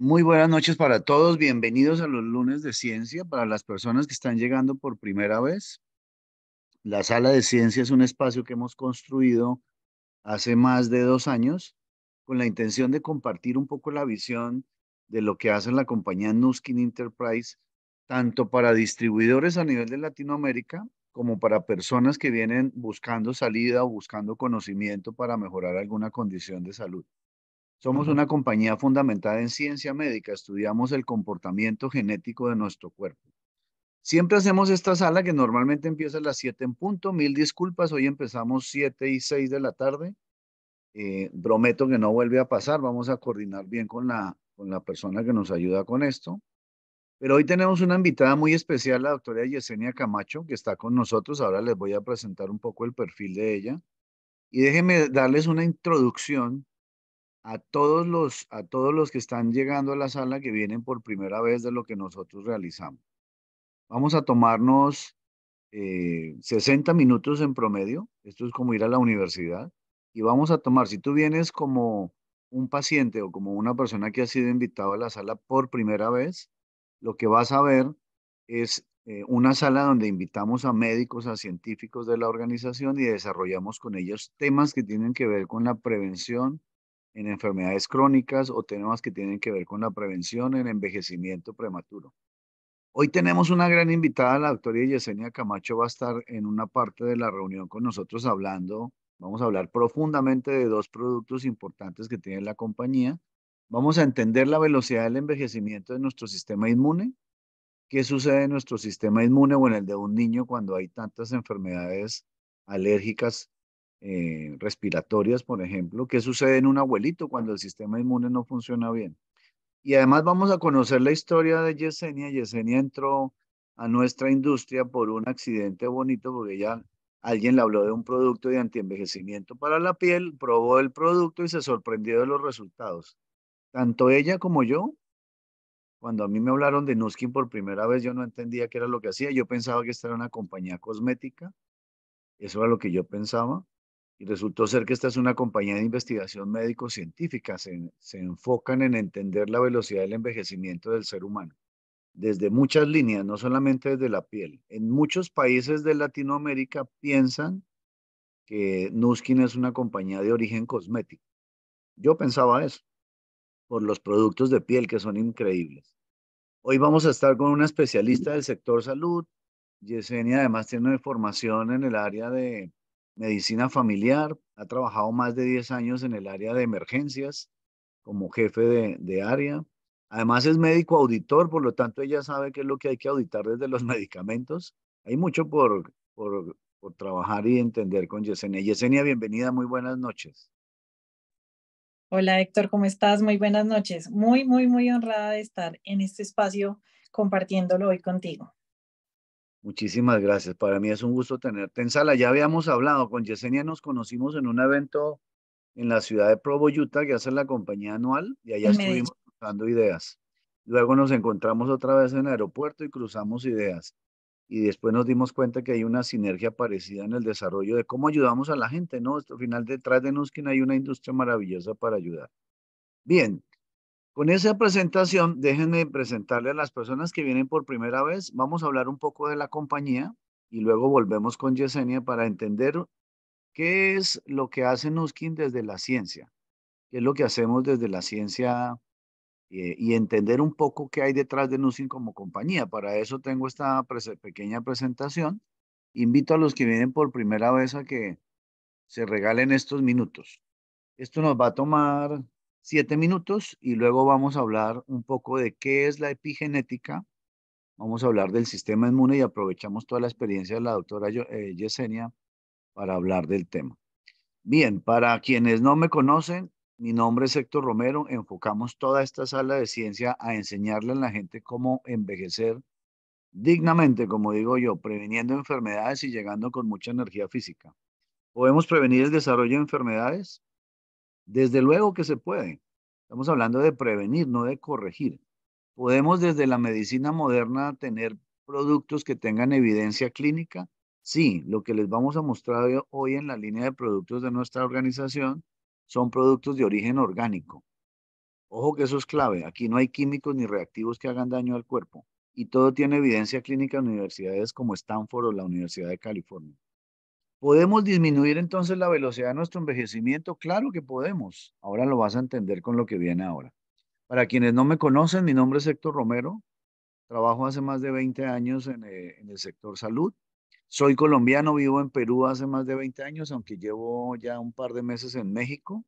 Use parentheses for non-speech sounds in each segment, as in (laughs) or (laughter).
Muy buenas noches para todos. Bienvenidos a los lunes de ciencia. Para las personas que están llegando por primera vez, la sala de ciencia es un espacio que hemos construido hace más de dos años con la intención de compartir un poco la visión de lo que hace la compañía Nuskin Enterprise, tanto para distribuidores a nivel de Latinoamérica como para personas que vienen buscando salida o buscando conocimiento para mejorar alguna condición de salud. Somos una compañía fundamentada en ciencia médica, estudiamos el comportamiento genético de nuestro cuerpo. Siempre hacemos esta sala que normalmente empieza a las 7 en punto, mil disculpas, hoy empezamos 7 y 6 de la tarde. Eh, prometo que no vuelve a pasar, vamos a coordinar bien con la, con la persona que nos ayuda con esto. Pero hoy tenemos una invitada muy especial, la doctora Yesenia Camacho, que está con nosotros. Ahora les voy a presentar un poco el perfil de ella. Y déjenme darles una introducción a todos los, a todos los que están llegando a la sala que vienen por primera vez de lo que nosotros realizamos. Vamos a tomarnos 60 eh, minutos en promedio, esto es como ir a la universidad, y vamos a tomar, si tú vienes como un paciente o como una persona que ha sido invitada a la sala por primera vez, lo que vas a ver es eh, una sala donde invitamos a médicos, a científicos de la organización y desarrollamos con ellos temas que tienen que ver con la prevención en enfermedades crónicas o temas que tienen que ver con la prevención en envejecimiento prematuro. Hoy tenemos una gran invitada, la doctora Yesenia Camacho va a estar en una parte de la reunión con nosotros hablando, vamos a hablar profundamente de dos productos importantes que tiene la compañía. Vamos a entender la velocidad del envejecimiento de nuestro sistema inmune, qué sucede en nuestro sistema inmune o en el de un niño cuando hay tantas enfermedades alérgicas eh, respiratorias, por ejemplo, qué sucede en un abuelito cuando el sistema inmune no funciona bien. Y además vamos a conocer la historia de Yesenia. Yesenia entró a nuestra industria por un accidente bonito porque ella alguien le habló de un producto de antienvejecimiento para la piel, probó el producto y se sorprendió de los resultados. Tanto ella como yo, cuando a mí me hablaron de Nuskin por primera vez, yo no entendía qué era lo que hacía. Yo pensaba que esta era una compañía cosmética. Eso era lo que yo pensaba y resultó ser que esta es una compañía de investigación médico-científica. Se, enfocan en entender la velocidad del envejecimiento del ser humano desde muchas líneas, no solamente desde la piel. En muchos países de Latinoamérica piensan que Nuskin es una compañía de origen cosmético. Yo pensaba eso, por los productos de piel que son increíbles. Hoy vamos a estar con una especialista del sector salud. Yesenia además tiene una formación en el área de medicina familiar, ha trabajado más de 10 años en el área de emergencias como jefe de, área. Además es médico auditor, por lo tanto ella sabe qué es lo que hay que auditar desde los (laughs) medicamentos. Hay mucho por, por, por trabajar y entender con Yesenia. Yesenia, bienvenida, muy buenas noches. Hola Héctor, ¿cómo estás? Muy buenas noches. Muy, muy, muy honrada de estar en este espacio compartiéndolo hoy contigo. Muchísimas gracias. Para mí es un gusto tenerte en sala. Ya habíamos hablado con Yesenia, nos conocimos en un evento en la ciudad de Provo, Utah, que hace la compañía anual, y allá estuvimos buscando ideas. Luego nos encontramos otra vez en el aeropuerto y cruzamos ideas. Y después nos dimos cuenta que hay una sinergia parecida en el desarrollo de cómo ayudamos a la gente, ¿no? Al final, detrás de Nuskin hay una industria maravillosa para ayudar. Bien, con esa presentación, déjenme presentarle a las personas que vienen por primera vez. Vamos a hablar un poco de la compañía y luego volvemos con Yesenia para entender qué es lo que hace Nuskin desde la ciencia, qué es lo que hacemos desde la ciencia eh, y entender un poco qué hay detrás de Nuskin como compañía. Para eso tengo esta pequeña presentación. Invito a los que vienen por primera vez a que se regalen estos minutos. Esto nos va a tomar siete minutos y luego vamos a hablar un poco de qué es la epigenética. Vamos a hablar del sistema inmune y aprovechamos toda la experiencia de la doctora eh, Yesenia para hablar del tema. Bien, para quienes no me conocen, mi nombre es Héctor Romero. Enfocamos toda esta sala de ciencia a enseñarle a la gente cómo envejecer dignamente, como digo yo, previniendo enfermedades y llegando con mucha energía física. Podemos prevenir el desarrollo de enfermedades, desde luego que se puede. Estamos hablando de prevenir, no de corregir. ¿Podemos desde la medicina moderna tener productos que tengan evidencia clínica? Sí, lo que les vamos a mostrar hoy en la línea de productos de nuestra organización son productos de origen orgánico. Ojo que eso es clave. Aquí no hay químicos ni reactivos que hagan daño al cuerpo. Y todo tiene evidencia clínica en universidades como Stanford o la Universidad de California. ¿Podemos disminuir entonces la velocidad de nuestro envejecimiento? Claro que podemos. Ahora lo vas a entender con lo que viene ahora. Para quienes no me conocen, mi nombre es Héctor Romero. Trabajo hace más de 20 años eh, en, el sector salud. Soy colombiano, vivo en Perú hace más de 20 años, aunque llevo ya un par de meses en México.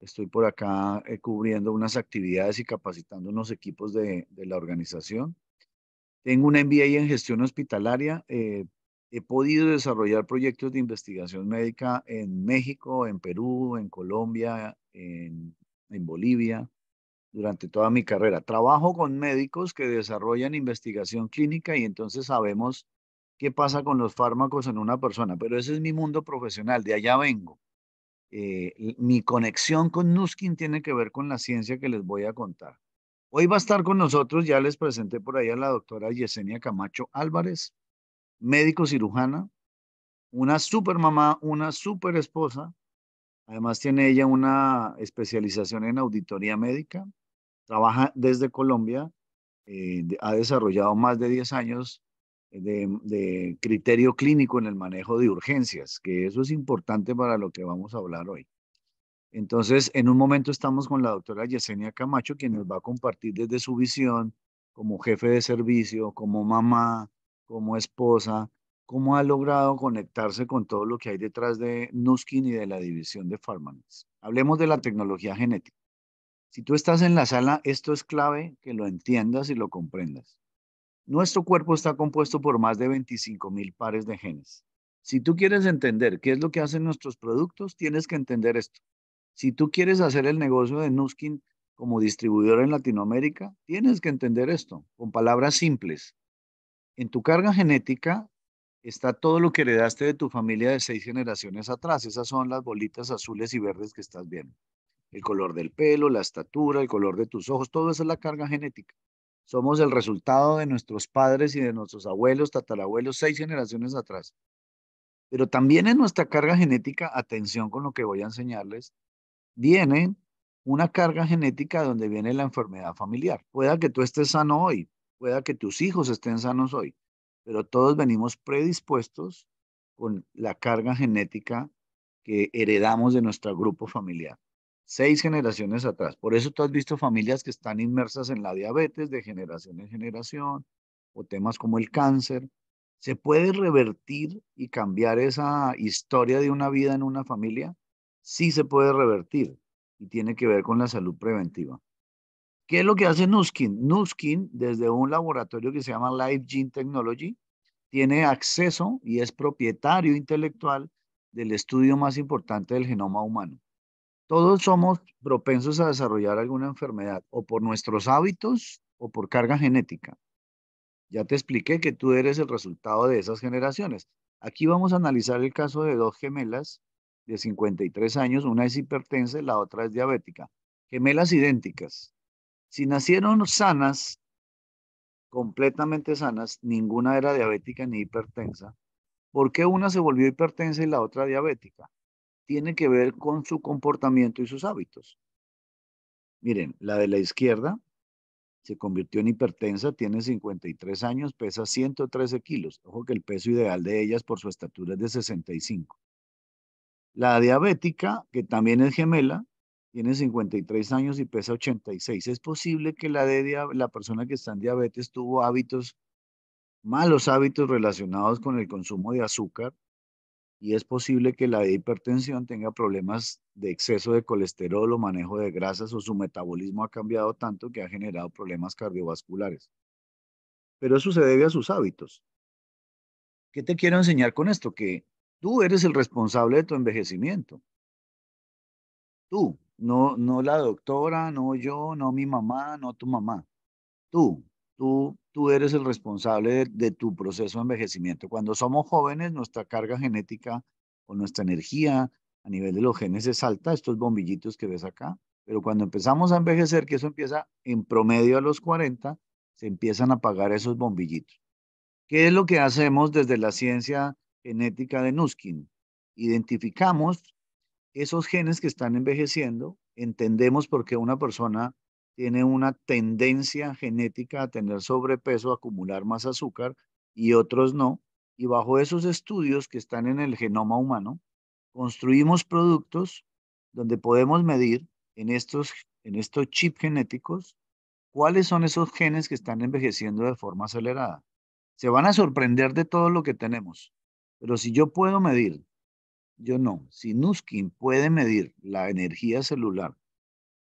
Estoy por acá eh, cubriendo unas actividades y capacitando unos equipos de, la organización. Tengo una MBA en gestión hospitalaria, eh, he podido desarrollar proyectos de investigación médica en México, en Perú, en Colombia, en, Bolivia, durante toda mi carrera. Trabajo con médicos que desarrollan investigación clínica y entonces sabemos qué pasa con los fármacos en una persona, pero ese es mi mundo profesional, de allá vengo. Eh, mi conexión con Nuskin tiene que ver con la ciencia que les voy a contar. Hoy va a estar con nosotros, ya les presenté por ahí a la doctora Yesenia Camacho Álvarez médico cirujana, una super mamá, una super esposa. Además tiene ella una especialización en auditoría médica. Trabaja desde Colombia. Eh, ha desarrollado más de 10 años de, de, criterio clínico en el manejo de urgencias, que eso es importante para lo que vamos a hablar hoy. Entonces, en un momento estamos con la doctora Yesenia Camacho, quien nos va a compartir desde su visión como jefe de servicio, como mamá, como esposa, cómo ha logrado conectarse con todo lo que hay detrás de Nuskin y de la división de PharmaNets. Hablemos de la tecnología genética. Si tú estás en la sala, esto es clave que lo entiendas y lo comprendas. Nuestro cuerpo está compuesto por más de 25 mil pares de genes. Si tú quieres entender qué es lo que hacen nuestros productos, tienes que entender esto. Si tú quieres hacer el negocio de Nuskin como distribuidor en Latinoamérica, tienes que entender esto, con palabras simples en tu carga genética está todo lo que heredaste de tu familia de seis generaciones atrás. Esas son las bolitas azules y verdes que estás viendo. El color del pelo, la estatura, el color de tus ojos, todo eso es la carga genética. Somos el resultado de nuestros padres y de nuestros abuelos, tatarabuelos, seis generaciones atrás. Pero también en nuestra carga genética, atención con lo que voy a enseñarles, viene una carga genética donde viene la enfermedad familiar. Pueda que tú estés sano hoy, Pueda que tus hijos estén sanos hoy, pero todos venimos predispuestos con la carga genética que heredamos de nuestro grupo familiar. Seis generaciones atrás. Por eso tú has visto familias que están inmersas en la diabetes de generación en generación o temas como el cáncer. ¿Se puede revertir y cambiar esa historia de una vida en una familia? Sí se puede revertir y tiene que ver con la salud preventiva. ¿Qué es lo que hace Nuskin? Nuskin, desde un laboratorio que se llama Live Gene Technology, tiene acceso y es propietario intelectual del estudio más importante del genoma humano. Todos somos propensos a desarrollar alguna enfermedad, o por nuestros hábitos o por carga genética. Ya te expliqué que tú eres el resultado de esas generaciones. Aquí vamos a analizar el caso de dos gemelas de 53 años, una es hipertensa y la otra es diabética. Gemelas idénticas, si nacieron sanas, completamente sanas, ninguna era diabética ni hipertensa, ¿por qué una se volvió hipertensa y la otra diabética? Tiene que ver con su comportamiento y sus hábitos. Miren, la de la izquierda se convirtió en hipertensa, tiene 53 años, pesa 113 kilos. Ojo que el peso ideal de ellas por su estatura es de 65. La diabética, que también es gemela, tiene 53 años y pesa 86. ¿Es posible que la, de, la persona que está en diabetes tuvo hábitos, malos hábitos relacionados con el consumo de azúcar? Y es posible que la de hipertensión tenga problemas de exceso de colesterol o manejo de grasas o su metabolismo ha cambiado tanto que ha generado problemas cardiovasculares. Pero eso se debe a sus hábitos. ¿Qué te quiero enseñar con esto? Que tú eres el responsable de tu envejecimiento. Tú, no, la doctora, no yo, no mi mamá, no tu mamá. Tú, tú, tú eres el responsable de, de tu proceso de envejecimiento. Cuando somos jóvenes, nuestra carga genética o nuestra energía a nivel de los genes es alta, estos bombillitos que ves acá. Pero cuando empezamos a envejecer, que eso empieza en promedio a los 40, se empiezan a apagar esos bombillitos. ¿Qué es lo que hacemos desde la ciencia genética de Nuskin? Identificamos esos genes que están envejeciendo, entendemos por qué una persona tiene una tendencia genética a tener sobrepeso, a acumular más azúcar y otros no. Y bajo esos estudios que están en el genoma humano, construimos productos donde podemos medir en estos, en estos chips genéticos cuáles son esos genes que están envejeciendo de forma acelerada. Se van a sorprender de todo lo que tenemos, pero si yo puedo medir yo no. Si Nuskin puede medir la energía celular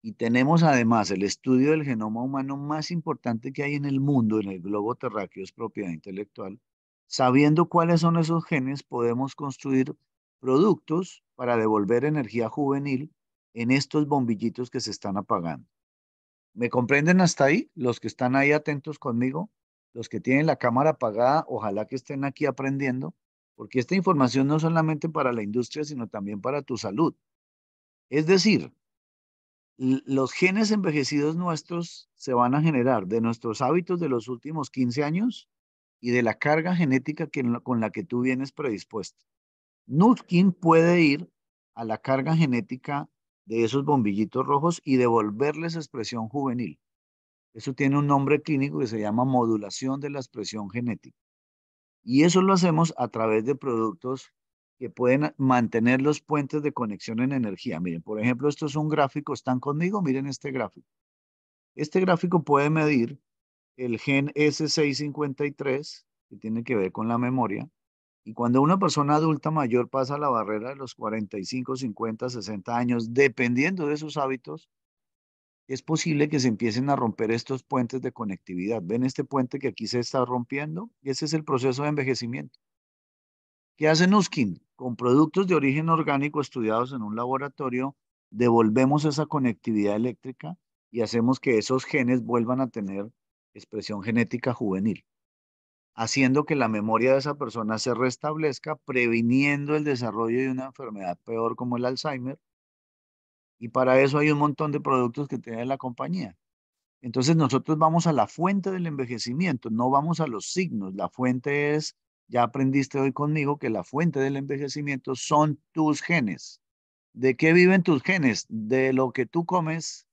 y tenemos además el estudio del genoma humano más importante que hay en el mundo, en el globo terráqueo, es propiedad intelectual, sabiendo cuáles son esos genes, podemos construir productos para devolver energía juvenil en estos bombillitos que se están apagando. ¿Me comprenden hasta ahí? Los que están ahí atentos conmigo, los que tienen la cámara apagada, ojalá que estén aquí aprendiendo porque esta información no solamente para la industria, sino también para tu salud. Es decir, los genes envejecidos nuestros se van a generar de nuestros hábitos de los últimos 15 años y de la carga genética con la que tú vienes predispuesto. Nutkin puede ir a la carga genética de esos bombillitos rojos y devolverles expresión juvenil. Eso tiene un nombre clínico que se llama modulación de la expresión genética. Y eso lo hacemos a través de productos que pueden mantener los puentes de conexión en energía. Miren, por ejemplo, esto es un gráfico, ¿están conmigo? Miren este gráfico. Este gráfico puede medir el gen S653, que tiene que ver con la memoria, y cuando una persona adulta mayor pasa la barrera de los 45, 50, 60 años, dependiendo de sus hábitos, es posible que se empiecen a romper estos puentes de conectividad. ¿Ven este puente que aquí se está rompiendo? Y ese es el proceso de envejecimiento. ¿Qué hace Nuskin? Con productos de origen orgánico estudiados en un laboratorio, devolvemos esa conectividad eléctrica y hacemos que esos genes vuelvan a tener expresión genética juvenil, haciendo que la memoria de esa persona se restablezca, previniendo el desarrollo de una enfermedad peor como el Alzheimer y para eso hay un montón de productos que tiene la compañía. Entonces nosotros vamos a la fuente del envejecimiento, no vamos a los signos. La fuente es, ya aprendiste hoy conmigo que la fuente del envejecimiento son tus genes. ¿De qué viven tus genes? De lo que tú comes,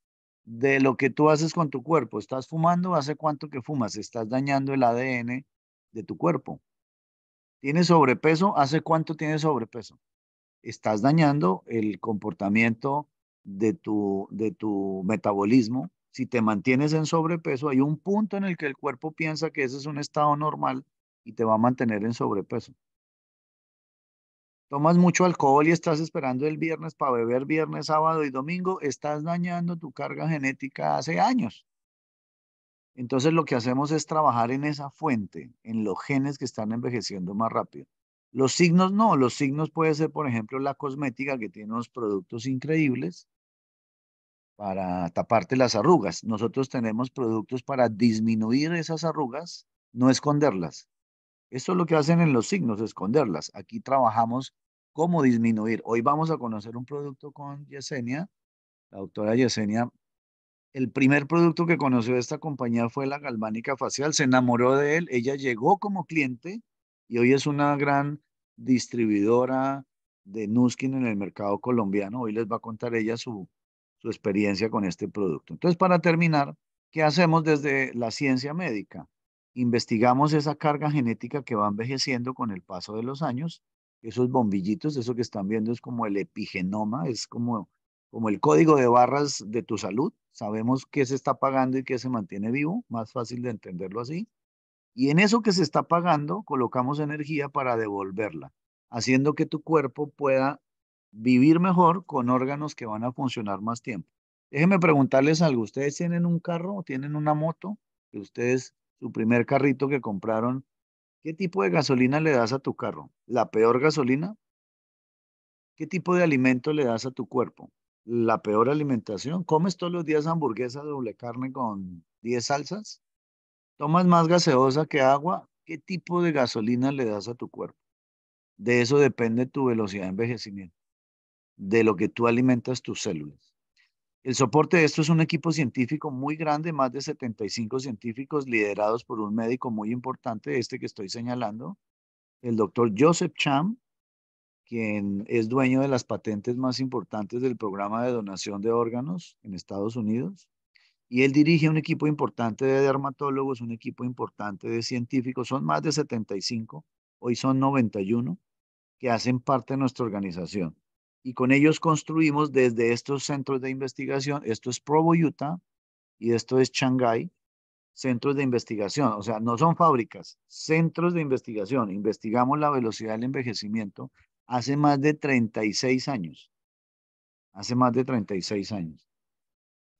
de lo que tú haces con tu cuerpo. ¿Estás fumando? ¿Hace cuánto que fumas? ¿Estás dañando el ADN de tu cuerpo? ¿Tienes sobrepeso? ¿Hace cuánto tienes sobrepeso? Estás dañando el comportamiento de tu, de tu metabolismo. Si te mantienes en sobrepeso, hay un punto en el que el cuerpo piensa que ese es un estado normal y te va a mantener en sobrepeso. Tomas mucho alcohol y estás esperando el viernes para beber viernes, sábado y domingo, estás dañando tu carga genética hace años. Entonces lo que hacemos es trabajar en esa fuente, en los genes que están envejeciendo más rápido. Los signos no, los signos puede ser, por ejemplo, la cosmética que tiene unos productos increíbles, para taparte las arrugas. Nosotros tenemos productos para disminuir esas arrugas, no esconderlas. Esto es lo que hacen en los signos, esconderlas. Aquí trabajamos cómo disminuir. Hoy vamos a conocer un producto con Yesenia, la doctora Yesenia. El primer producto que conoció esta compañía fue la galvánica facial. Se enamoró de él. Ella llegó como cliente y hoy es una gran distribuidora de Nuskin en el mercado colombiano. Hoy les va a contar ella su su experiencia con este producto. Entonces, para terminar, ¿qué hacemos desde la ciencia médica? Investigamos esa carga genética que va envejeciendo con el paso de los años. Esos bombillitos, eso que están viendo es como el epigenoma, es como, como el código de barras de tu salud. Sabemos qué se está pagando y qué se mantiene vivo, más fácil de entenderlo así. Y en eso que se está pagando, colocamos energía para devolverla, haciendo que tu cuerpo pueda vivir mejor con órganos que van a funcionar más tiempo. Déjenme preguntarles algo. ¿Ustedes tienen un carro o tienen una moto? Que ustedes, su primer carrito que compraron, ¿qué tipo de gasolina le das a tu carro? ¿La peor gasolina? ¿Qué tipo de alimento le das a tu cuerpo? ¿La peor alimentación? ¿Comes todos los días hamburguesa doble carne con 10 salsas? ¿Tomas más gaseosa que agua? ¿Qué tipo de gasolina le das a tu cuerpo? De eso depende tu velocidad de envejecimiento de lo que tú alimentas tus células. El soporte de esto es un equipo científico muy grande, más de 75 científicos liderados por un médico muy importante, este que estoy señalando, el doctor Joseph Cham, quien es dueño de las patentes más importantes del programa de donación de órganos en Estados Unidos. Y él dirige un equipo importante de dermatólogos, un equipo importante de científicos, son más de 75, hoy son 91, que hacen parte de nuestra organización y con ellos construimos desde estos centros de investigación, esto es Provo, Utah, y esto es Shanghai, centros de investigación, o sea, no son fábricas, centros de investigación. Investigamos la velocidad del envejecimiento hace más de 36 años, hace más de 36 años.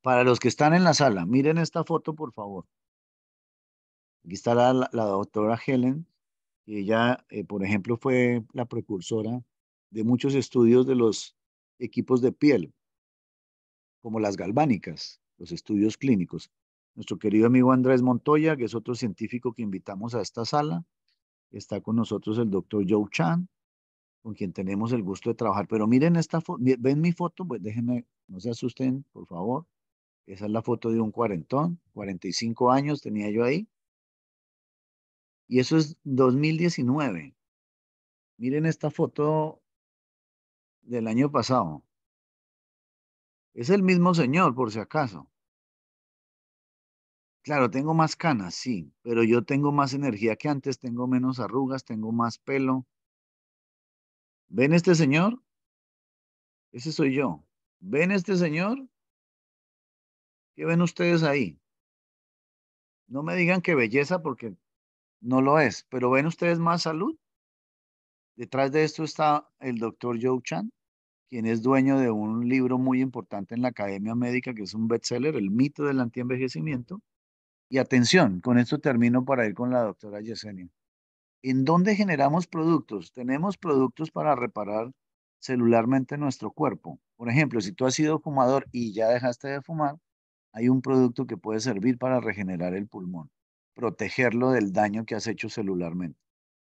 Para los que están en la sala, miren esta foto, por favor. Aquí está la, doctora Helen, y ella, eh, por ejemplo, fue la precursora de muchos estudios de los equipos de piel, como las galvánicas, los estudios clínicos. Nuestro querido amigo Andrés Montoya, que es otro científico que invitamos a esta sala, está con nosotros el doctor Joe Chan, con quien tenemos el gusto de trabajar. Pero miren esta foto, ven mi foto, pues déjenme, no se asusten, por favor. Esa es la foto de un cuarentón, 45 años tenía yo ahí. Y eso es 2019. Miren esta foto del año pasado. Es el mismo señor, por si acaso. Claro, tengo más canas, sí, pero yo tengo más energía que antes, tengo menos arrugas, tengo más pelo. ¿Ven este señor? Ese soy yo. ¿Ven este señor? ¿Qué ven ustedes ahí? No me digan que belleza porque no lo es, pero ¿ven ustedes más salud? Detrás de esto está el doctor Joe Chan quien es dueño de un libro muy importante en la Academia Médica, que es un bestseller, El mito del antienvejecimiento. Y atención, con esto termino para ir con la doctora Yesenia. ¿En dónde generamos productos? Tenemos productos para reparar celularmente nuestro cuerpo. Por ejemplo, si tú has sido fumador y ya dejaste de fumar, hay un producto que puede servir para regenerar el pulmón, protegerlo del daño que has hecho celularmente.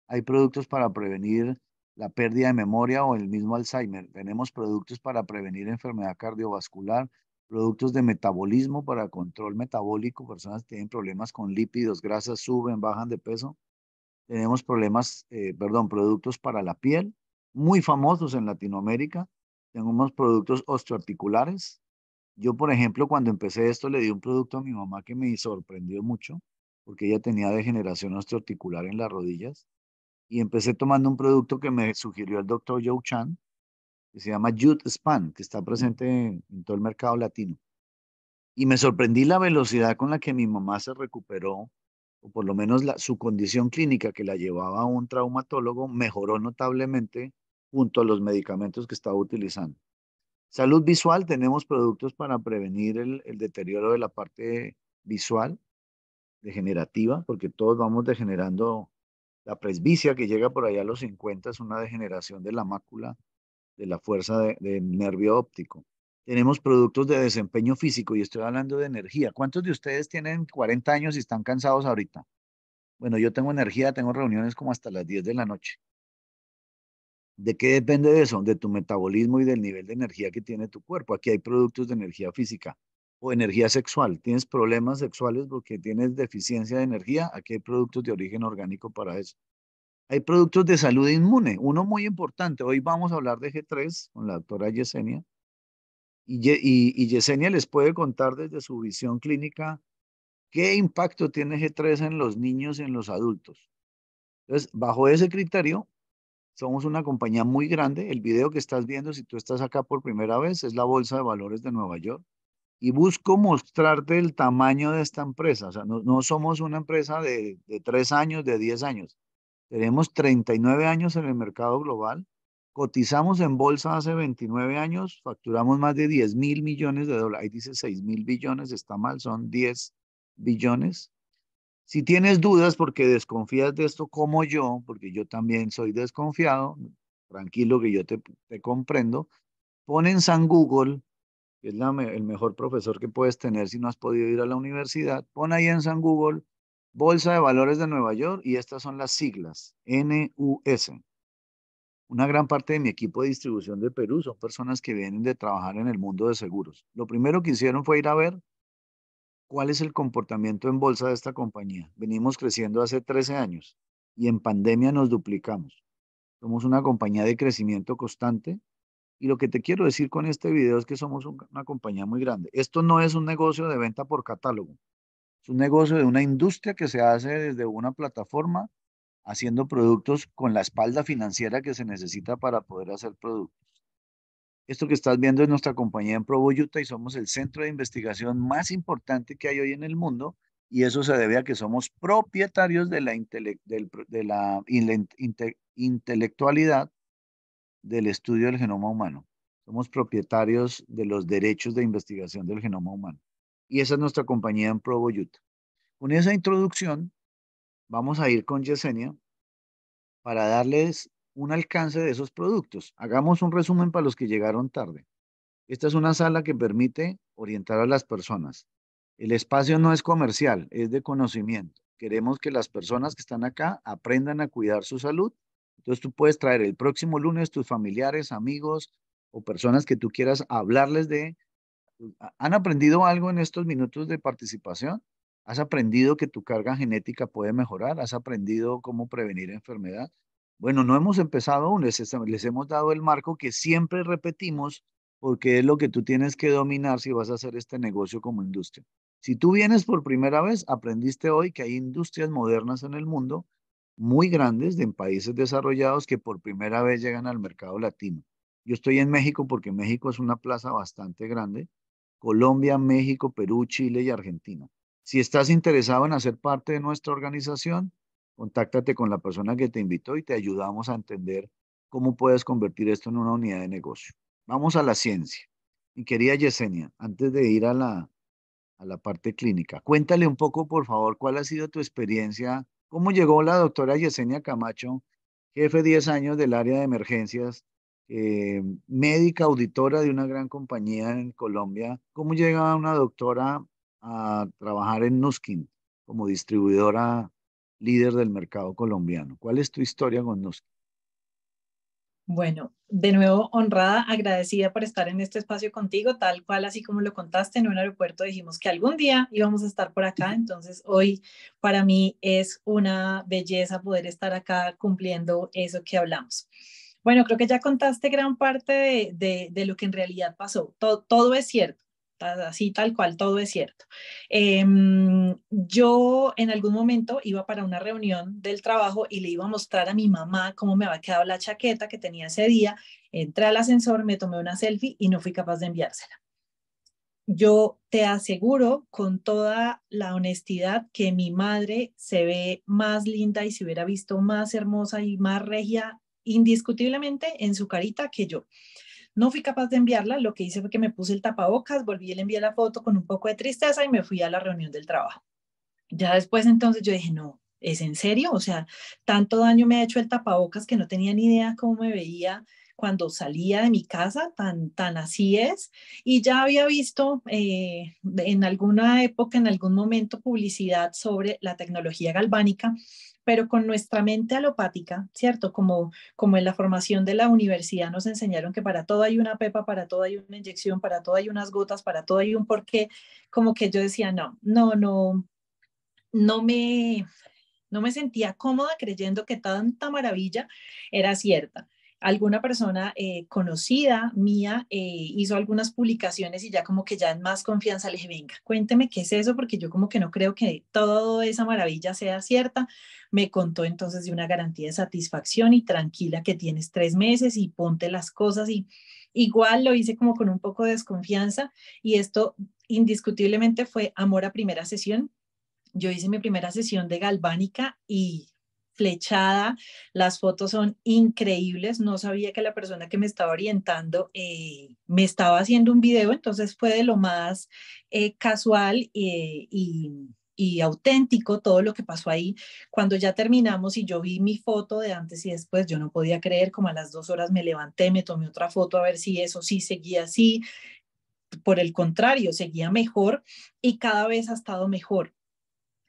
Hay productos para prevenir la pérdida de memoria o el mismo Alzheimer. Tenemos productos para prevenir enfermedad cardiovascular, productos de metabolismo para control metabólico, personas que tienen problemas con lípidos, grasas suben, bajan de peso. Tenemos problemas, eh, perdón, productos para la piel, muy famosos en Latinoamérica. Tenemos productos osteoarticulares. Yo, por ejemplo, cuando empecé esto, le di un producto a mi mamá que me sorprendió mucho, porque ella tenía degeneración osteoarticular en las rodillas y empecé tomando un producto que me sugirió el doctor Joe Chan, que se llama Youth Span, que está presente en, todo el mercado latino. Y me sorprendí la velocidad con la que mi mamá se recuperó, o por lo menos la, su condición clínica que la llevaba a un traumatólogo mejoró notablemente junto a los medicamentos que estaba utilizando. Salud visual, tenemos productos para prevenir el deterioro de la parte visual, degenerativa, porque todos vamos degenerando la presbicia que llega por allá a los 50 es una degeneración de la mácula de la fuerza del de nervio óptico. Tenemos productos de desempeño físico y estoy hablando de energía. ¿Cuántos de ustedes tienen 40 años y están cansados ahorita? Bueno, yo tengo energía, tengo reuniones como hasta las 10 de la noche. ¿De qué depende eso? De tu metabolismo y del nivel de energía que tiene tu cuerpo. Aquí hay productos de energía física o energía sexual. Tienes problemas sexuales porque tienes deficiencia de energía. Aquí hay productos de origen orgánico para eso. Hay productos de salud inmune. Uno muy importante. Hoy vamos a hablar de G3 con la doctora Yesenia. Y, y, Yesenia les puede contar desde su visión clínica qué impacto tiene G3 en los niños y en los adultos. Entonces, bajo ese criterio, somos una compañía muy grande. El video que estás viendo, si tú estás acá por primera vez, es la Bolsa de Valores de Nueva York y busco mostrarte el tamaño de esta empresa. O sea, no, no somos una empresa de, de tres años, de diez años. Tenemos 39 años en el mercado global, cotizamos en bolsa hace 29 años, facturamos más de 10 mil millones de dólares. Ahí dice 6 mil billones, está mal, son 10 billones. Si tienes dudas porque desconfías de esto como yo, porque yo también soy desconfiado, tranquilo que yo te, te comprendo, pon en San Google es el mejor profesor que puedes tener si no has podido ir a la universidad, pon ahí en San Google Bolsa de Valores de Nueva York y estas son las siglas, NUS. Una gran parte de mi equipo de distribución de Perú son personas que vienen de trabajar en el mundo de seguros. Lo primero que hicieron fue ir a ver cuál es el comportamiento en bolsa de esta compañía. Venimos creciendo hace 13 años y en pandemia nos duplicamos. Somos una compañía de crecimiento constante y lo que te quiero decir con este video es que somos una compañía muy grande. Esto no es un negocio de venta por catálogo. Es un negocio de una industria que se hace desde una plataforma haciendo productos con la espalda financiera que se necesita para poder hacer productos. Esto que estás viendo es nuestra compañía en Provo, y somos el centro de investigación más importante que hay hoy en el mundo y eso se debe a que somos propietarios de la, de la, intelectualidad del estudio del genoma humano. Somos propietarios de los derechos de investigación del genoma humano. Y esa es nuestra compañía en Utah Con esa introducción, vamos a ir con Yesenia para darles un alcance de esos productos. Hagamos un resumen para los que llegaron tarde. Esta es una sala que permite orientar a las personas. El espacio no es comercial, es de conocimiento. Queremos que las personas que están acá aprendan a cuidar su salud entonces tú puedes traer el próximo lunes tus familiares, amigos o personas que tú quieras hablarles de... Pues, ¿Han aprendido algo en estos minutos de participación? ¿Has aprendido que tu carga genética puede mejorar? ¿Has aprendido cómo prevenir enfermedad? Bueno, no hemos empezado aún, les, les hemos dado el marco que siempre repetimos porque es lo que tú tienes que dominar si vas a hacer este negocio como industria. Si tú vienes por primera vez, aprendiste hoy que hay industrias modernas en el mundo muy grandes de, países desarrollados que por primera vez llegan al mercado latino. Yo estoy en México porque México es una plaza bastante grande. Colombia, México, Perú, Chile y Argentina. Si estás interesado en hacer parte de nuestra organización, contáctate con la persona que te invitó y te ayudamos a entender cómo puedes convertir esto en una unidad de negocio. Vamos a la ciencia. Y quería, Yesenia, antes de ir a la, a la parte clínica, cuéntale un poco, por favor, cuál ha sido tu experiencia ¿Cómo llegó la doctora Yesenia Camacho, jefe 10 años del área de emergencias, eh, médica auditora de una gran compañía en Colombia? ¿Cómo llega una doctora a trabajar en Nuskin como distribuidora líder del mercado colombiano? ¿Cuál es tu historia con Nuskin? Bueno, de nuevo honrada, agradecida por estar en este espacio contigo, tal cual así como lo contaste en un aeropuerto, dijimos que algún día íbamos a estar por acá, entonces hoy para mí es una belleza poder estar acá cumpliendo eso que hablamos. Bueno, creo que ya contaste gran parte de, lo que en realidad pasó, todo es cierto así tal cual, todo es cierto. Em, yo en algún momento iba para una reunión del trabajo y le iba a mostrar a mi mamá cómo me había quedado la chaqueta que tenía ese día. Entré al ascensor, me tomé una selfie y no fui capaz de enviársela. Yo te aseguro con toda la honestidad que mi madre se ve más linda y se hubiera visto más hermosa y más regia indiscutiblemente en su carita que yo. No fui capaz de enviarla, lo que hice fue que me puse el tapabocas, volví y le envié la foto con un poco de tristeza y me fui a la reunión del trabajo. Ya después entonces yo dije, no, ¿es en serio? O sea, tanto daño me ha hecho el tapabocas que no tenía ni idea cómo me veía cuando salía de mi casa, tan, tan así es. Y ya había visto eh, en alguna época, en algún momento, publicidad sobre la tecnología galvánica pero con nuestra mente alopática, ¿cierto? Como, como en la formación de la universidad nos enseñaron que para todo hay una pepa, para todo hay una inyección, para todo hay unas gotas, para todo hay un porqué, como que yo decía, no, no, no, no me, no me sentía cómoda creyendo que tanta maravilla era cierta alguna persona eh, conocida mía eh, hizo algunas publicaciones y ya como que ya en más confianza le dije, venga, cuénteme qué es eso, porque yo como que no creo que toda esa maravilla sea cierta. Me contó entonces de una garantía de satisfacción y tranquila que tienes tres meses y ponte las cosas y igual lo hice como con un poco de desconfianza y esto indiscutiblemente fue amor a primera sesión. Yo hice mi primera sesión de galvánica y flechada, las fotos son increíbles, no sabía que la persona que me estaba orientando eh, me estaba haciendo un video, entonces fue de lo más eh, casual eh, y, auténtico todo lo que pasó ahí. Cuando ya terminamos y yo vi mi foto de antes y después, yo no podía creer, como a las dos horas me levanté, me tomé otra foto a ver si eso sí seguía así. Por el contrario, seguía mejor y cada vez ha estado mejor.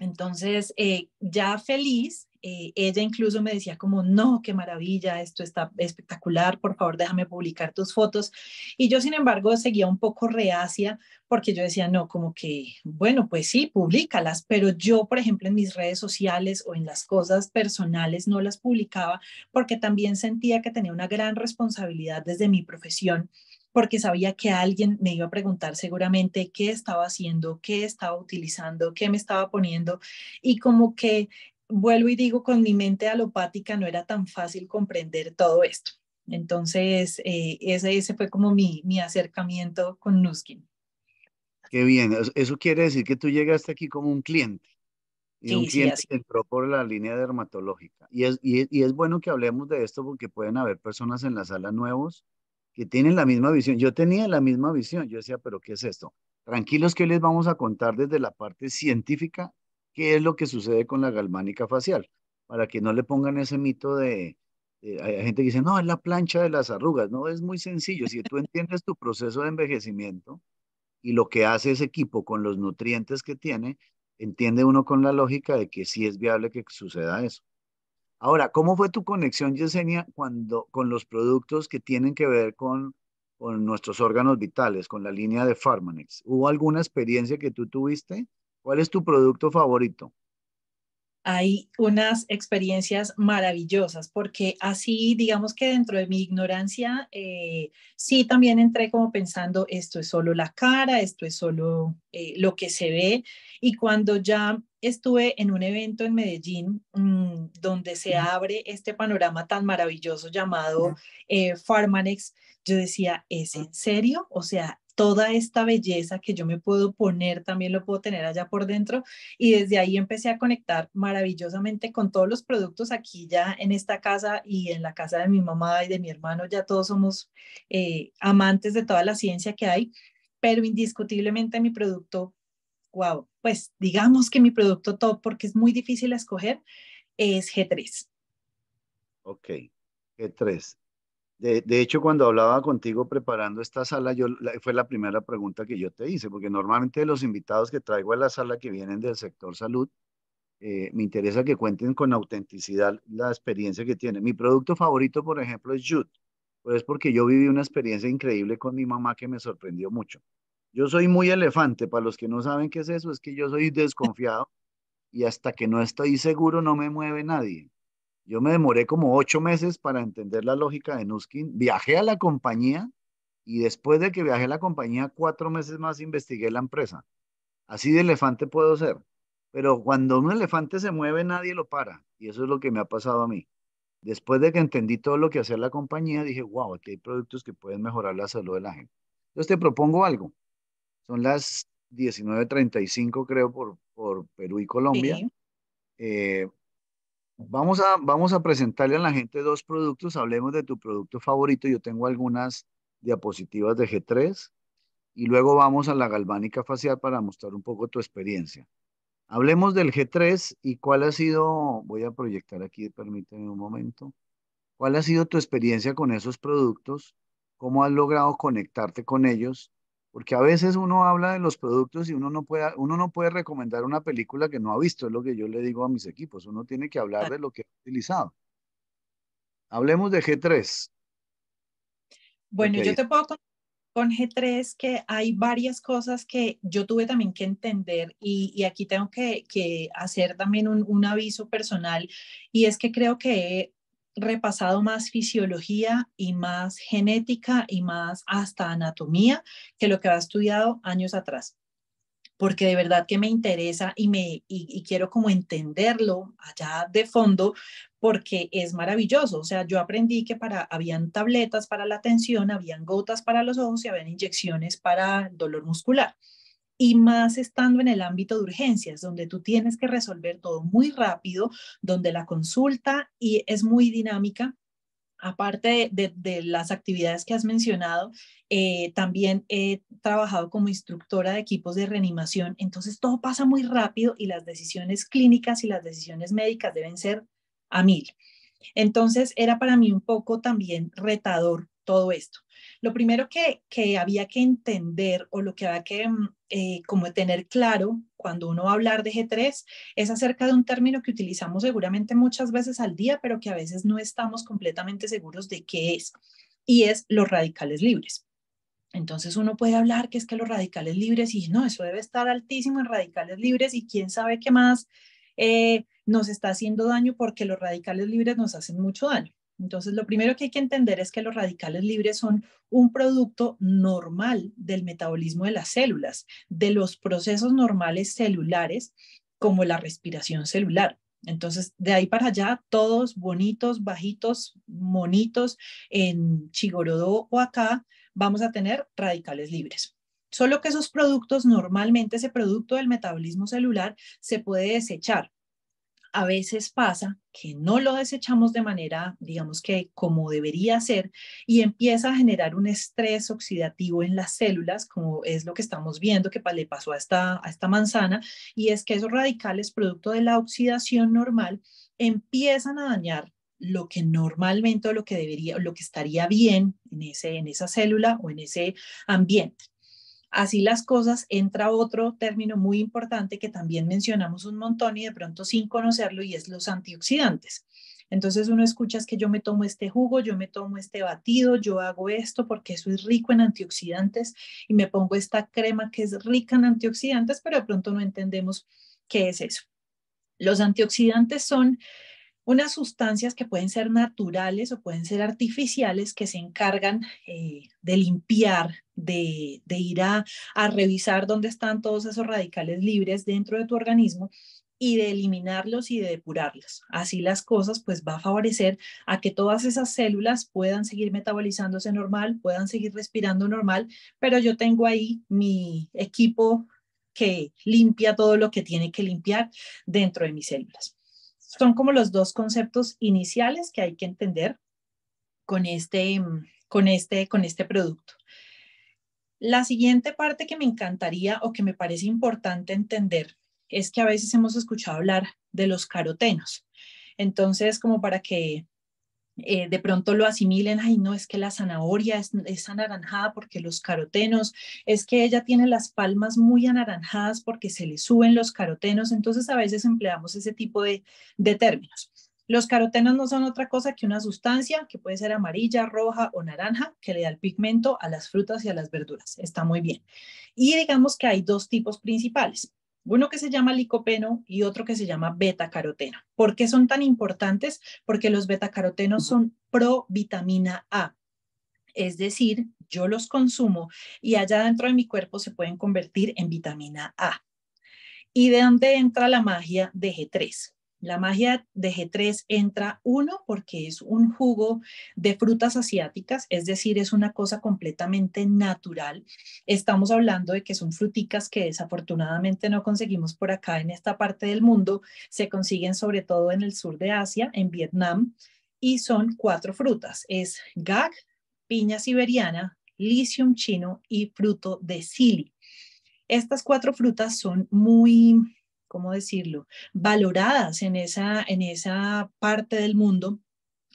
Entonces, ya feliz, eh, ella incluso me decía como, no, qué maravilla, esto está espectacular, por favor déjame publicar tus fotos. Y yo, sin embargo, seguía un poco reacia porque yo decía, no, como que, bueno, pues sí, públicalas, pero yo, por ejemplo, en mis redes sociales o en las cosas personales no las publicaba porque también sentía que tenía una gran responsabilidad desde mi profesión porque sabía que alguien me iba a preguntar seguramente qué estaba haciendo, qué estaba utilizando, qué me estaba poniendo y como que vuelvo y digo, con mi mente alopática no era tan fácil comprender todo esto. Entonces, eh, ese, ese, fue como mi, mi acercamiento con Nuskin. Qué bien, eso quiere decir que tú llegaste aquí como un cliente. Y un cliente entró por la línea dermatológica. Y es, y, bueno que hablemos de esto porque pueden haber personas en la sala nuevos que tienen la misma visión. Yo tenía la misma visión. Yo decía, pero ¿qué es esto? Tranquilos que les vamos a contar desde la parte científica qué es lo que sucede con la galmánica facial, para que no le pongan ese mito de, eh, hay gente que dice, no, es la plancha de las arrugas, no, es muy sencillo, si tú entiendes tu proceso de envejecimiento y lo que hace ese equipo con los nutrientes que tiene, entiende uno con la lógica de que sí es viable que suceda eso. Ahora, ¿cómo fue tu conexión, Yesenia, cuando, con los productos que tienen que ver con, con nuestros órganos vitales, con la línea de Pharmanex? ¿Hubo alguna experiencia que tú tuviste ¿Cuál es tu producto favorito? Hay unas experiencias maravillosas porque así, digamos que dentro de mi ignorancia, eh, sí también entré como pensando, esto es solo la cara, esto es solo eh, lo que se ve. Y cuando ya estuve en un evento en Medellín mm, donde se mm. abre este panorama tan maravilloso llamado eh, yo decía, ¿es ah. en serio? O sea, toda esta belleza que yo me puedo poner, también lo puedo tener allá por dentro. Y desde ahí empecé a conectar maravillosamente con todos los productos aquí ya en esta casa y en la casa de mi mamá y de mi hermano. Ya todos somos eh, amantes de toda la ciencia que hay, pero indiscutiblemente mi producto, wow, pues digamos que mi producto top, porque es muy difícil escoger, es G3. Ok, G3. De, hecho, cuando hablaba contigo preparando esta sala, yo, fue la primera pregunta que yo te hice, porque normalmente los invitados que traigo a la sala que vienen del sector salud, eh, me interesa que cuenten con autenticidad la experiencia que tienen. Mi producto favorito, por ejemplo, es Jute, pues porque yo viví una experiencia increíble con mi mamá que me sorprendió mucho. Yo soy muy elefante, para los que no saben qué es eso, es que yo soy desconfiado y hasta que no estoy seguro no me mueve nadie. Yo me demoré como ocho meses para entender la lógica de Nuskin. Viajé a la compañía y después de que viajé a la compañía, cuatro meses más investigué la empresa. Así de elefante puedo ser. Pero cuando un elefante se mueve, nadie lo para. Y eso es lo que me ha pasado a mí. Después de que entendí todo lo que hacía la compañía, dije, wow, aquí hay productos que pueden mejorar la salud de la gente. Entonces te propongo algo. Son las 19.35, creo, por, por Perú y Colombia. Eh, Vamos a, vamos a presentarle a la gente dos productos. Hablemos de tu producto favorito. Yo tengo algunas diapositivas de G3 y luego vamos a la galvánica facial para mostrar un poco tu experiencia. Hablemos del G3 y cuál ha sido, voy a proyectar aquí, permíteme un momento, cuál ha sido tu experiencia con esos productos, cómo has logrado conectarte con ellos porque a veces uno habla de los productos y uno no puede, uno no puede recomendar una película que no ha visto, es lo que yo le digo a mis equipos, uno tiene que hablar de lo que ha utilizado. Hablemos de G3. Bueno, yo te puedo contar con G3 que hay varias cosas que yo tuve también que entender y, aquí tengo que, hacer también un, un, aviso personal y es que creo que repasado más fisiología y más genética y más hasta anatomía que lo que había estudiado años atrás, porque de verdad que me interesa y, me, quiero como entenderlo allá de fondo porque es maravilloso. O sea, yo aprendí que para, habían tabletas para la tensión, habían gotas para los ojos y habían inyecciones para el dolor muscular y más estando en el ámbito de urgencias, donde tú tienes que resolver todo muy rápido, donde la consulta y es muy dinámica. Aparte de, las actividades que has mencionado, eh, también he trabajado como instructora de equipos de reanimación, entonces todo pasa muy rápido y las decisiones clínicas y las decisiones médicas deben ser a mil. Entonces era para mí un poco también retador todo esto. Lo primero que, había que entender o lo que había que mm, eh, como tener claro cuando uno va a hablar de G3 es acerca de un término que utilizamos seguramente muchas veces al día, pero que a veces no estamos completamente seguros de qué es, y es los radicales libres. Entonces uno puede hablar que es que los radicales libres y no, eso debe estar altísimo en radicales libres y quién sabe qué más eh, nos está haciendo daño porque los radicales libres nos hacen mucho daño. Entonces, lo primero que hay que entender es que los radicales libres son un producto normal del metabolismo de las células, de los procesos normales celulares como la respiración celular. Entonces, de ahí para allá, todos bonitos, bajitos, monitos, en Chigorodó o acá, vamos a tener radicales libres. Solo que esos productos, normalmente ese producto del metabolismo celular, se puede desechar a veces pasa que no lo desechamos de manera, digamos que como debería ser, y empieza a generar un estrés oxidativo en las células, como es lo que estamos viendo que le pasó a esta, a esta manzana, y es que esos radicales, producto de la oxidación normal, empiezan a dañar lo que normalmente o lo que debería, lo que estaría bien en, ese, en esa célula o en ese ambiente. Así las cosas, entra otro término muy importante que también mencionamos un montón y de pronto sin conocerlo y es los antioxidantes. Entonces uno escucha que yo me tomo este jugo, yo me tomo este batido, yo hago esto porque eso es rico en antioxidantes y me pongo esta crema que es rica en antioxidantes, pero de pronto no entendemos qué es eso. Los antioxidantes son unas sustancias que pueden ser naturales o pueden ser artificiales que se encargan eh, de limpiar, de, ir a, revisar dónde están todos esos radicales libres dentro de tu organismo y de eliminarlos y de depurarlos. Así las cosas, pues va a favorecer a que todas esas células puedan seguir metabolizándose normal, puedan seguir respirando normal, pero yo tengo ahí mi equipo que limpia todo lo que tiene que limpiar dentro de mis células son como los dos conceptos iniciales que hay que entender con este, con este, con este producto. La siguiente parte que me encantaría o que me parece importante entender es que a veces hemos escuchado hablar de los carotenos. Entonces, como para que eh, de pronto lo asimilen, ay, no, es que la zanahoria es, anaranjada porque los carotenos, es que ella tiene las palmas muy anaranjadas porque se le suben los carotenos, entonces a veces empleamos ese tipo de, de términos. Los carotenos no son otra cosa que una sustancia que puede ser amarilla, roja o naranja que le da el pigmento a las frutas y a las verduras. Está muy bien. Y digamos que hay dos tipos principales uno que se llama licopeno y otro que se llama beta-caroteno. ¿Por qué son tan importantes? Porque los betacarotenos carotenos son provitamina A. Es decir, yo los consumo y allá dentro de mi cuerpo se pueden convertir en vitamina A. ¿Y de dónde entra la magia de G3? La magia de G3 entra uno porque es un jugo de frutas asiáticas, es decir, es una cosa completamente natural. Estamos hablando de que son fruticas que desafortunadamente no conseguimos por acá en esta parte del mundo, se consiguen sobre todo en el sur de Asia, en Vietnam, y son cuatro frutas. Es gag, piña siberiana, lisium chino y fruto de sili. Estas cuatro frutas son muy ¿cómo decirlo?, valoradas en esa, en esa parte del mundo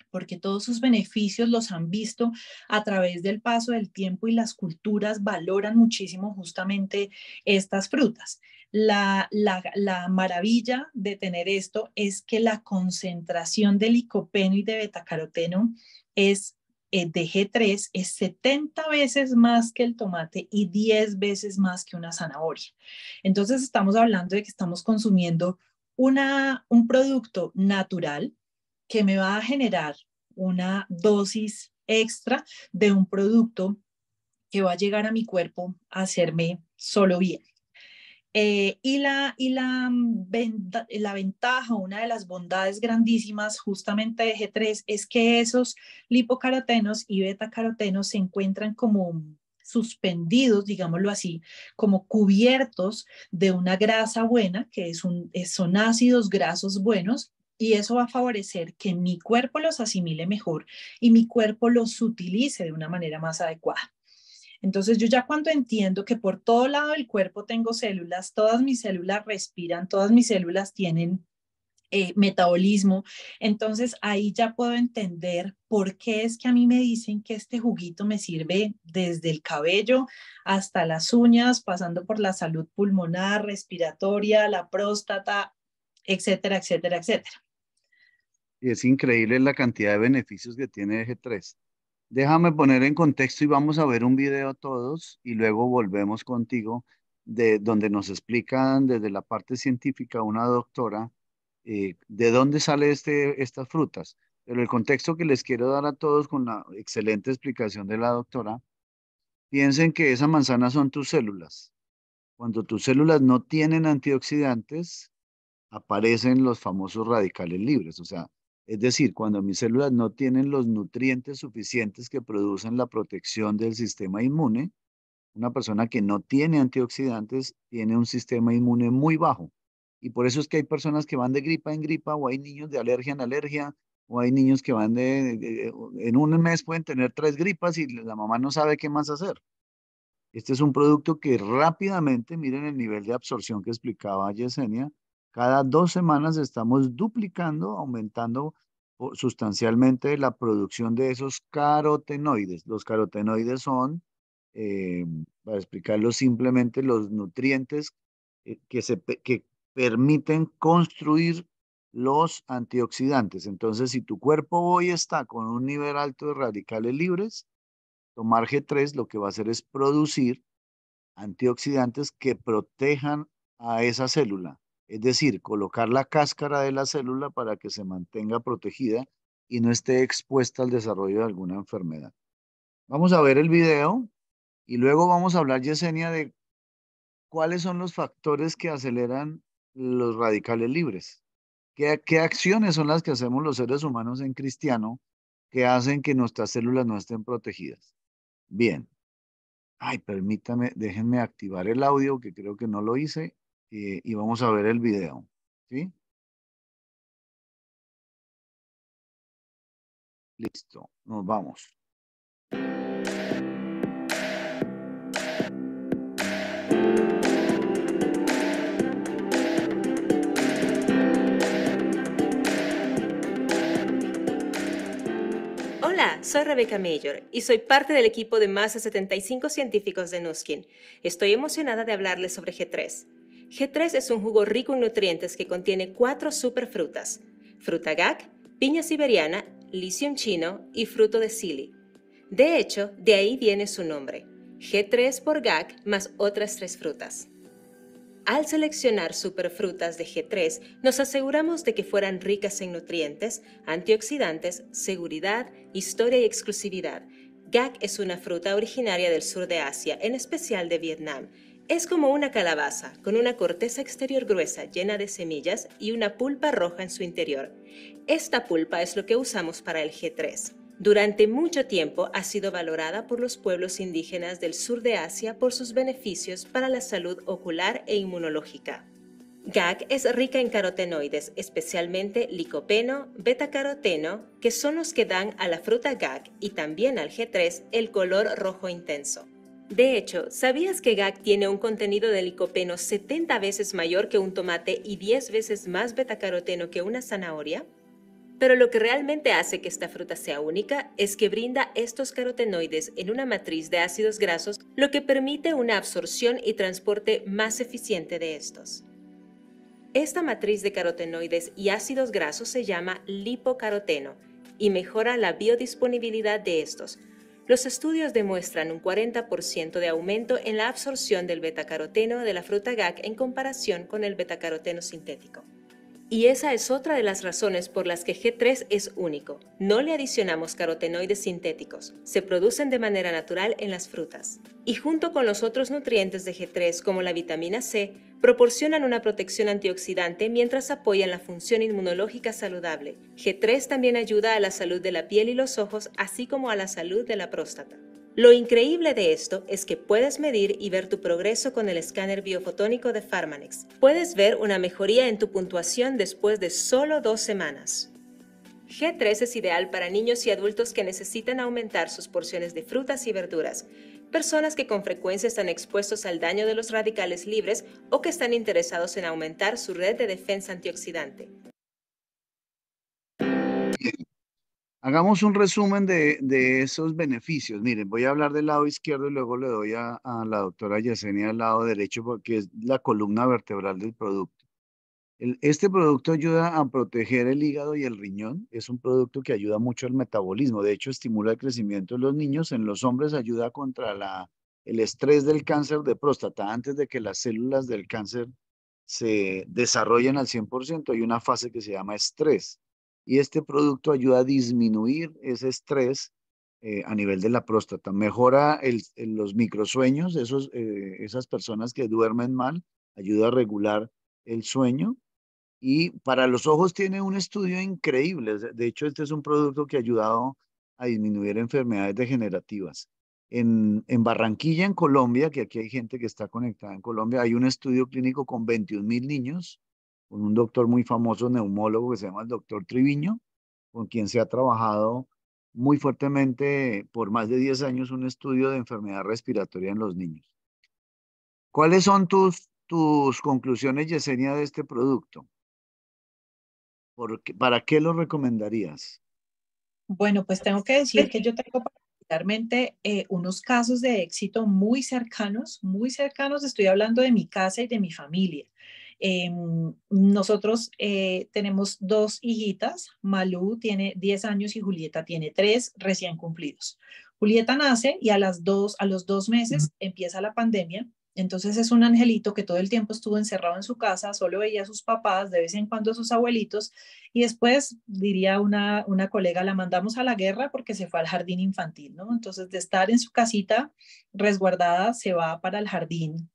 porque todos sus beneficios los han visto a través del paso del tiempo y las culturas valoran muchísimo justamente estas frutas. La, la maravilla de tener esto es que la concentración de licopeno y de betacaroteno es eh, de G3 es 70 veces más que el tomate y 10 veces más que una zanahoria. Entonces estamos hablando de que estamos consumiendo una, un producto natural que me va a generar una dosis extra de un producto que va a llegar a mi cuerpo a hacerme solo bien. Eh, y la, y la, mm, la ventaja, una de las bondades grandísimas justamente de G3 es que esos lipocarotenos y betacarotenos se encuentran como suspendidos, digámoslo así, como cubiertos de una grasa buena, que es un, eh, son ácidos grasos buenos, y eso va a favorecer que mi cuerpo los asimile mejor y mi cuerpo los utilice de una manera más adecuada. Entonces yo ya cuando entiendo que por todo lado del cuerpo tengo células, todas mis células respiran, todas mis células tienen eh, metabolismo. Entonces ahí ya puedo entender por qué es que a mí me dicen que este juguito me sirve desde el cabello hasta las uñas, pasando por la salud pulmonar, respiratoria, la próstata, etcétera, etcétera, etcétera. Y es increíble la cantidad de beneficios que tiene eje 3. Déjame poner en contexto y vamos a ver un video todos y luego volvemos contigo de donde nos explican desde la parte científica una doctora eh, de dónde sale este, estas frutas. Pero el contexto que les quiero dar a todos con la excelente explicación de la doctora, piensen que esa manzana son tus células. Cuando tus células no tienen antioxidantes, aparecen los famosos radicales libres, o sea, es decir, cuando mis células no tienen los nutrientes suficientes que producen la protección del sistema inmune, una persona que no tiene antioxidantes tiene un sistema inmune muy bajo. Y por eso es que hay personas que van de gripa en gripa o hay niños de alergia en alergia o hay niños que van de, en un mes pueden tener tres gripas y la mamá no sabe qué más hacer. Este es un producto que rápidamente, miren el nivel de absorción que explicaba Yesenia, cada dos semanas estamos duplicando, aumentando sustancialmente la producción de esos carotenoides. Los carotenoides son, eh, para explicarlo simplemente, los nutrientes eh, que, se, que permiten construir los antioxidantes. Entonces, si tu cuerpo hoy está con un nivel alto de radicales libres, tomar G3 lo que va a hacer es producir antioxidantes que protejan a esa célula. Es decir, colocar la cáscara de la célula para que se mantenga protegida y no esté expuesta al desarrollo de alguna enfermedad. Vamos a ver el video y luego vamos a hablar, Yesenia, de cuáles son los factores que aceleran los radicales libres. ¿Qué, ¿Qué, acciones son las que hacemos los seres humanos en cristiano que hacen que nuestras células no estén protegidas? Bien. Ay, permítame, déjenme activar el audio que creo que no lo hice eh, y vamos a ver el video. ¿Sí? Listo, nos vamos. Hola, soy Rebeca Mayor y soy parte del equipo de más de 75 científicos de Nuskin. Estoy emocionada de hablarles sobre G3. G3 es un jugo rico en nutrientes que contiene cuatro superfrutas, fruta GAC, piña siberiana, lisium chino y fruto de sili. De hecho, de ahí viene su nombre, G3 por GAC más otras tres frutas. Al seleccionar superfrutas de G3, nos aseguramos de que fueran ricas en nutrientes, antioxidantes, seguridad, historia y exclusividad. GAC es una fruta originaria del sur de Asia, en especial de Vietnam, es como una calabaza, con una corteza exterior gruesa llena de semillas y una pulpa roja en su interior. Esta pulpa es lo que usamos para el G3. Durante mucho tiempo ha sido valorada por los pueblos indígenas del sur de Asia por sus beneficios para la salud ocular e inmunológica. GAC es rica en carotenoides, especialmente licopeno, caroteno, que son los que dan a la fruta GAC y también al G3 el color rojo intenso. De hecho, ¿sabías que GAC tiene un contenido de licopeno 70 veces mayor que un tomate y 10 veces más betacaroteno que una zanahoria? Pero lo que realmente hace que esta fruta sea única es que brinda estos carotenoides en una matriz de ácidos grasos, lo que permite una absorción y transporte más eficiente de estos. Esta matriz de carotenoides y ácidos grasos se llama lipocaroteno y mejora la biodisponibilidad de estos, los estudios demuestran un 40% de aumento en la absorción del betacaroteno de la fruta GAC en comparación con el betacaroteno sintético y esa es otra de las razones por las que G3 es único. No le adicionamos carotenoides sintéticos, se producen de manera natural en las frutas. Y junto con los otros nutrientes de G3 como la vitamina C, proporcionan una protección antioxidante mientras apoyan la función inmunológica saludable. G3 también ayuda a la salud de la piel y los ojos, así como a la salud de la próstata. Lo increíble de esto es que puedes medir y ver tu progreso con el escáner biofotónico de Pharmanex. Puedes ver una mejoría en tu puntuación después de solo dos semanas. G3 es ideal para niños y adultos que necesitan aumentar sus porciones de frutas y verduras, personas que con frecuencia están expuestos al daño de los radicales libres o que están interesados en aumentar su red de defensa antioxidante. Hagamos un resumen de, esos beneficios. Miren, voy a hablar del lado izquierdo y luego le doy a, la doctora Yesenia al lado derecho porque es la columna vertebral del producto. este producto ayuda a proteger el hígado y el riñón. Es un producto que ayuda mucho al metabolismo. De hecho, estimula el crecimiento de los niños. En los hombres ayuda contra el estrés del cáncer de próstata. Antes de que las células del cáncer se desarrollen al 100%, hay una fase que se llama estrés y este producto ayuda a disminuir ese estrés eh, a nivel de la próstata. Mejora el, los microsueños, esos, eh, esas personas que duermen mal, ayuda a regular el sueño. Y para los ojos tiene un estudio increíble. De hecho, este es un producto que ha ayudado a disminuir enfermedades degenerativas. En, en Barranquilla, en Colombia, que aquí hay gente que está conectada en Colombia, hay un estudio clínico con 21 mil niños con un doctor muy famoso neumólogo que se llama el doctor Triviño, con quien se ha trabajado muy fuertemente por más de 10 años un estudio de enfermedad respiratoria en los niños. ¿Cuáles son tus, tus conclusiones, Yesenia, de este producto? ¿Para qué lo recomendarías? Bueno, pues tengo que decir que yo tengo particularmente eh, unos casos de éxito muy cercanos, muy cercanos, estoy hablando de mi casa y de mi familia. Em, nosotros eh, tenemos dos hijitas, Malú tiene 10 años y Julieta tiene 3 recién cumplidos. Julieta nace y a, las dos, a los dos meses empieza la pandemia. Entonces es un angelito que todo el tiempo estuvo encerrado en su casa, solo veía a sus papás, de vez en cuando a sus abuelitos, y después, diría una, una colega, la mandamos a la guerra porque se fue al jardín infantil, ¿no? Entonces de estar en su casita resguardada, se va para el jardín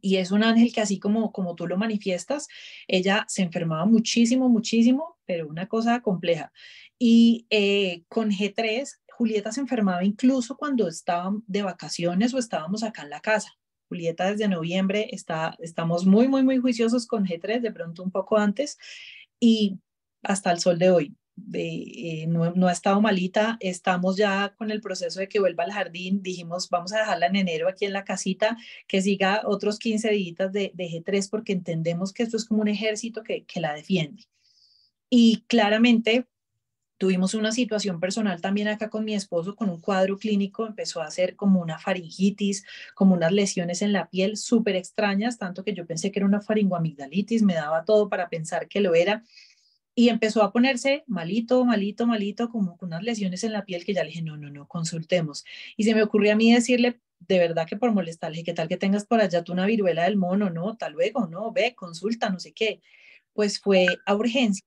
y es un ángel que así como, como tú lo manifiestas, ella se enfermaba muchísimo, muchísimo, pero una cosa compleja. Y eh, con G3, Julieta se enfermaba incluso cuando estábamos de vacaciones o estábamos acá en la casa. Julieta desde noviembre está, estamos muy, muy, muy juiciosos con G3, de pronto un poco antes, y hasta el sol de hoy. Eh, no, ha estado malita, estamos ya con el proceso de que vuelva al jardín, dijimos vamos a dejarla en enero aquí en la casita, que siga otros 15 días de, G3 porque entendemos que esto es como un ejército que, que la defiende. Y claramente tuvimos una situación personal también acá con mi esposo, con un cuadro clínico, empezó a hacer como una faringitis, como unas lesiones en la piel súper extrañas, tanto que yo pensé que era una faringoamigdalitis, me daba todo para pensar que lo era, y empezó a ponerse malito, malito, malito, como con unas lesiones en la piel que ya le dije, no, no, no, consultemos. Y se me ocurrió a mí decirle, de verdad que por molestarle, ¿qué tal que tengas por allá tú una viruela del mono? No, tal luego, no, ve, consulta, no sé qué. Pues fue a urgencia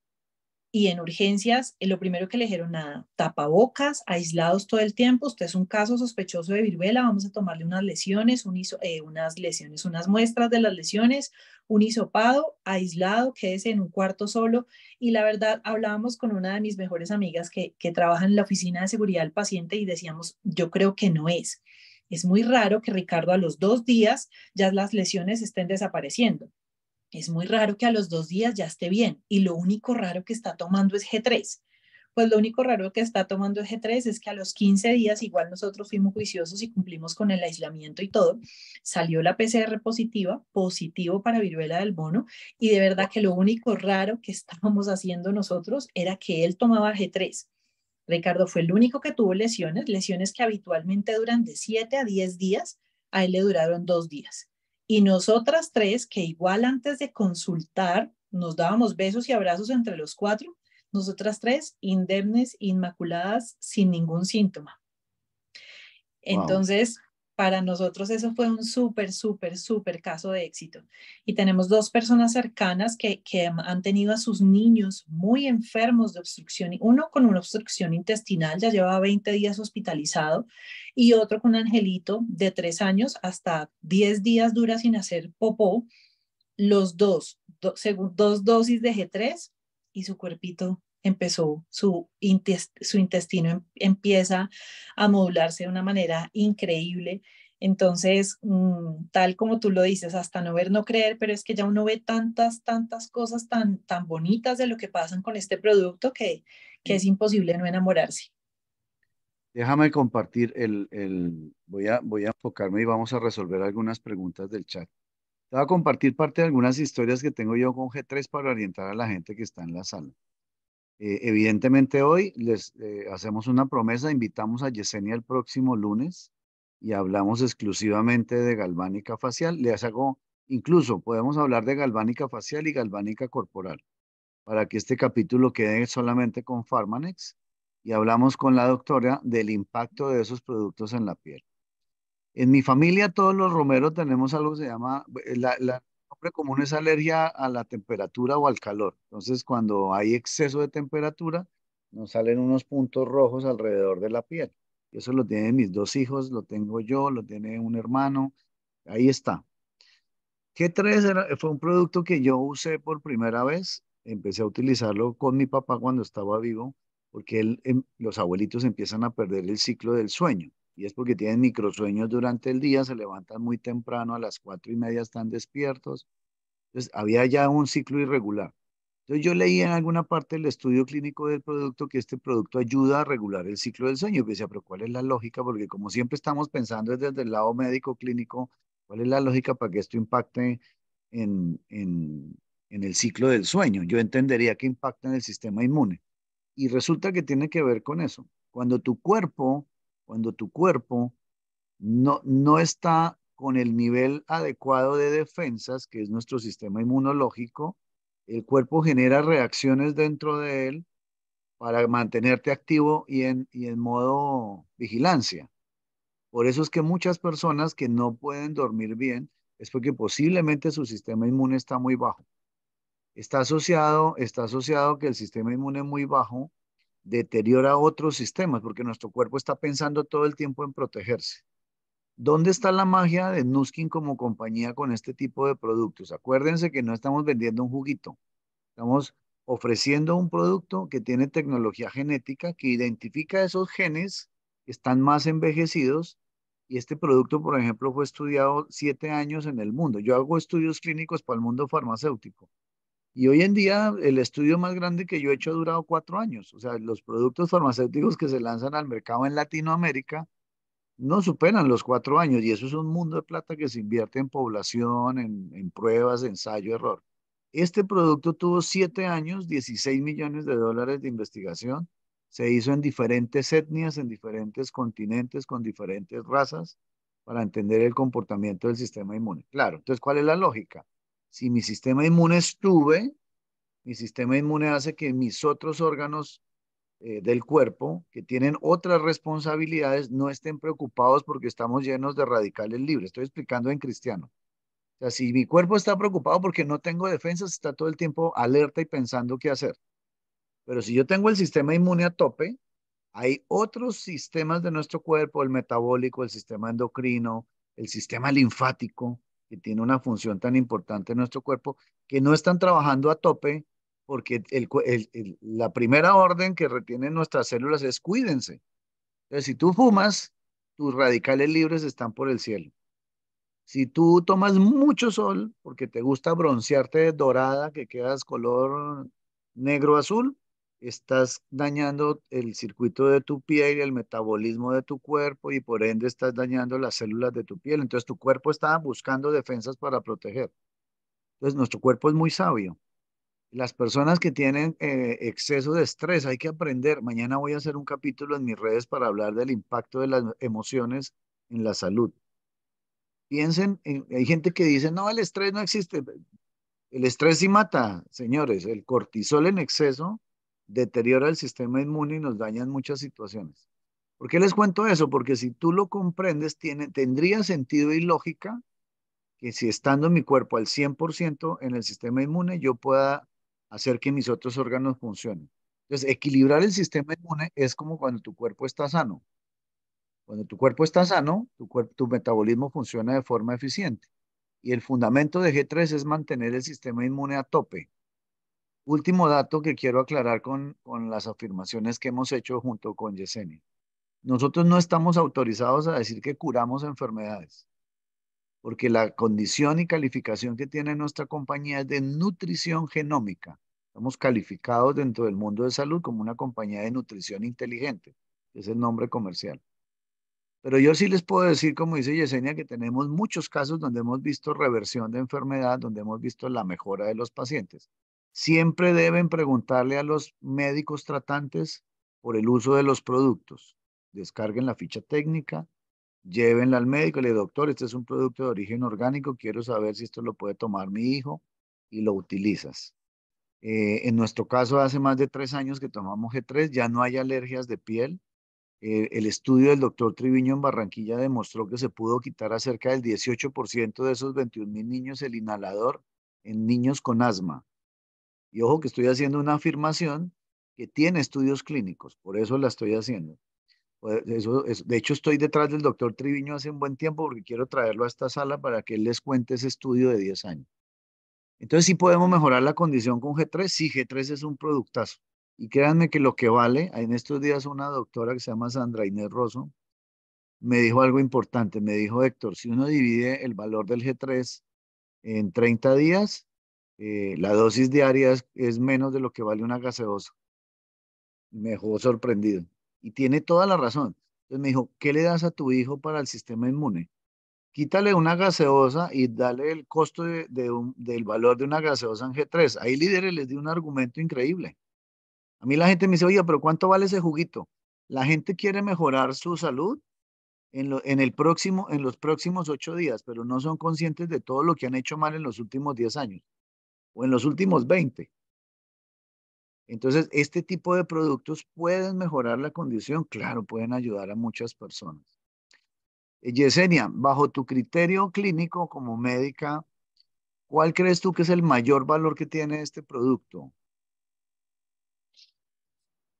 y en urgencias, eh, lo primero que le dijeron, nada, tapabocas, aislados todo el tiempo, usted es un caso sospechoso de viruela, vamos a tomarle unas lesiones, eh, unas lesiones, unas muestras de las lesiones, un hisopado, aislado, quédese en un cuarto solo. Y la verdad, hablábamos con una de mis mejores amigas que trabaja en la oficina de seguridad del paciente y decíamos, yo creo que no es. Es muy raro que Ricardo a los dos días ya las lesiones estén desapareciendo. Es muy raro que a los dos días ya esté bien y lo único raro que está tomando es G3. Pues lo único raro que está tomando G3 es que a los 15 días, igual nosotros fuimos juiciosos y cumplimos con el aislamiento y todo, salió la PCR positiva, positivo para viruela del bono y de verdad que lo único raro que estábamos haciendo nosotros era que él tomaba G3. Ricardo fue el único que tuvo lesiones, lesiones que habitualmente duran de 7 a 10 días, a él le duraron dos días. Y nosotras tres, que igual antes de consultar, nos dábamos besos y abrazos entre los cuatro, nosotras tres indemnes, inmaculadas, sin ningún síntoma. Entonces, para nosotros eso fue un súper, súper, súper caso de éxito. Y tenemos dos personas cercanas que, han tenido a sus niños muy enfermos de obstrucción, uno con una obstrucción intestinal, ya lleva 20 días hospitalizado, y otro con un angelito de 3 años, hasta 10 días dura sin hacer popó, los dos, dos según, dos dosis de G3 y su cuerpito empezó, su, su intestino em-, empieza a modularse de una manera increíble. Entonces, mm, tal como tú lo dices, hasta no ver, no creer, pero es que ya uno ve tantas, tantas cosas tan, tan bonitas de lo que pasan con este producto que, que es imposible no enamorarse. Déjame compartir el, voy, a, voy a enfocarme y vamos a resolver algunas preguntas del chat. Te voy a compartir parte de algunas historias que tengo yo con G3 para orientar a la gente que está en la sala. Eh, evidentemente hoy les eh, hacemos una promesa, invitamos a Yesenia el próximo lunes y hablamos exclusivamente de galvánica facial. Les hago, incluso podemos hablar de galvánica facial y galvánica corporal, para que este capítulo quede solamente con Pharmanex y hablamos con la doctora del impacto de esos productos en la piel. En mi familia todos los romeros tenemos algo que se llama, eh, la nombre común es alergia a la temperatura o al calor. Entonces, cuando hay exceso de temperatura, nos salen unos puntos rojos alrededor de la piel. Eso lo tienen mis dos hijos, lo tengo yo, lo tiene un hermano. Ahí está. ¿Qué 3 fue un producto que yo usé por primera vez. Empecé a utilizarlo con mi papá cuando estaba vivo, porque em, los abuelitos empiezan a perder el ciclo del sueño y es porque tienen microsueños durante el día, se levantan muy temprano, a las cuatro y media están despiertos. Entonces, había ya un ciclo irregular. Entonces, yo leí en alguna parte del estudio clínico del producto que este producto ayuda a regular el ciclo del sueño. Y decía, pero ¿cuál es la lógica? Porque como siempre estamos pensando desde el lado médico clínico, ¿cuál es la lógica para que esto impacte en, en el ciclo del sueño? Yo entendería que impacta en el sistema inmune. Y resulta que tiene que ver con eso. Cuando tu cuerpo cuando tu cuerpo no, no está con el nivel adecuado de defensas, que es nuestro sistema inmunológico, el cuerpo genera reacciones dentro de él para mantenerte activo y en, en modo vigilancia. Por eso es que muchas personas que no pueden dormir bien es porque posiblemente su sistema inmune está muy bajo. Está asociado, está asociado que el sistema inmune es muy bajo deteriora otros sistemas, porque nuestro cuerpo está pensando todo el tiempo en protegerse. ¿Dónde está la magia de Nuskin como compañía con este tipo de productos? Acuérdense que no estamos vendiendo un juguito, estamos ofreciendo un producto que tiene tecnología genética que identifica esos genes que están más envejecidos y este producto, por ejemplo, fue estudiado siete años en el mundo. Yo hago estudios clínicos para el mundo farmacéutico y hoy en día el estudio más grande que yo he hecho ha durado cuatro años. O sea, los productos farmacéuticos que se lanzan al mercado en Latinoamérica no superan los cuatro años y eso es un mundo de plata que se invierte en población, en, en pruebas, ensayo, error. Este producto tuvo siete años, 16 millones de dólares de investigación. Se hizo en diferentes etnias, en diferentes continentes, con diferentes razas, para entender el comportamiento del sistema inmune. Claro, entonces, ¿cuál es la lógica? Si mi sistema inmune estuve, mi sistema inmune hace que mis otros órganos eh, del cuerpo, que tienen otras responsabilidades, no estén preocupados porque estamos llenos de radicales libres. Estoy explicando en cristiano. O sea, si mi cuerpo está preocupado porque no tengo defensas, está todo el tiempo alerta y pensando qué hacer. Pero si yo tengo el sistema inmune a tope, hay otros sistemas de nuestro cuerpo, el metabólico, el sistema endocrino, el sistema linfático, que tiene una función tan importante en nuestro cuerpo, que no están trabajando a tope porque el, la primera orden que retienen nuestras células es cuídense. Entonces, si tú fumas, tus radicales libres están por el cielo. Si tú tomas mucho sol porque te gusta broncearte dorada, que quedas color negro-azul, estás dañando el circuito de tu piel y el metabolismo de tu cuerpo y por ende estás dañando las células de tu piel. Entonces tu cuerpo está buscando defensas para proteger. Entonces nuestro cuerpo es muy sabio. Las personas que tienen eh, exceso de estrés, hay que aprender. Mañana voy a hacer un capítulo en mis redes para hablar del impacto de las emociones en la salud. Piensen, hay gente que dice, no, el estrés no existe. El estrés sí mata, señores. El cortisol en exceso deteriora el sistema inmune y nos daña en muchas situaciones. ¿Por qué les cuento eso? Porque si tú lo comprendes, tiene, tendría sentido y lógica que si estando mi cuerpo al 100% en el sistema inmune, yo pueda hacer que mis otros órganos funcionen. Entonces, equilibrar el sistema inmune es como cuando tu cuerpo está sano. Cuando tu cuerpo está sano, tu, tu metabolismo funciona de forma eficiente. Y el fundamento de G3 es mantener el sistema inmune a tope. Último dato que quiero aclarar con, las afirmaciones que hemos hecho junto con Yesenia. Nosotros no estamos autorizados a decir que curamos enfermedades, porque la condición y calificación que tiene nuestra compañía es de nutrición genómica. Estamos calificados dentro del mundo de salud como una compañía de nutrición inteligente, es el nombre comercial. Pero yo sí les puedo decir, como dice Yesenia, que tenemos muchos casos donde hemos visto reversión de enfermedad, donde hemos visto la mejora de los pacientes siempre deben preguntarle a los médicos tratantes por el uso de los productos. Descarguen la ficha técnica, llévenla al médico y le doctor, este es un producto de origen orgánico, quiero saber si esto lo puede tomar mi hijo y lo utilizas. Eh, en nuestro caso, hace más de tres años que tomamos G3, ya no hay alergias de piel. Eh, el estudio del doctor Triviño en Barranquilla demostró que se pudo quitar a cerca del 18% de esos 21 mil niños el inhalador en niños con asma. Y ojo que estoy haciendo una afirmación que tiene estudios clínicos, por eso la estoy haciendo. Pues, de hecho, estoy detrás del doctor Triviño hace un buen tiempo porque quiero traerlo a esta sala para que él les cuente ese estudio de 10 años. Entonces, si podemos mejorar la condición con G3. Sí, G3 es un productazo. Y créanme que lo que vale, en estos días una doctora que se llama Sandra Inés Rosso me dijo algo importante. Me dijo, Héctor, si uno divide el valor del G3 en 30 días, eh, la dosis diaria es, menos de lo que vale una gaseosa. Me dejó sorprendido. Y tiene toda la razón. Entonces me dijo, ¿qué le das a tu hijo para el sistema inmune? Quítale una gaseosa y dale el costo de, del valor de una gaseosa en G3. Ahí líderes les di un argumento increíble. A mí la gente me dice, oye, pero ¿cuánto vale ese juguito? La gente quiere mejorar su salud en, en, el próximo, en los próximos ocho días, pero no son conscientes de todo lo que han hecho mal en los últimos diez años o en los últimos 20. Entonces, este tipo de productos pueden mejorar la condición, claro, pueden ayudar a muchas personas. Eh, Yesenia, bajo tu criterio clínico como médica, ¿cuál crees tú que es el mayor valor que tiene este producto?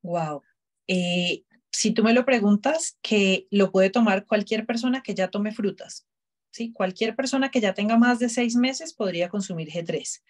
Wow. Eh, si tú me lo preguntas, que lo puede tomar cualquier persona que ya tome frutas. ¿sí? Cualquier persona que ya tenga más de seis meses podría consumir G3.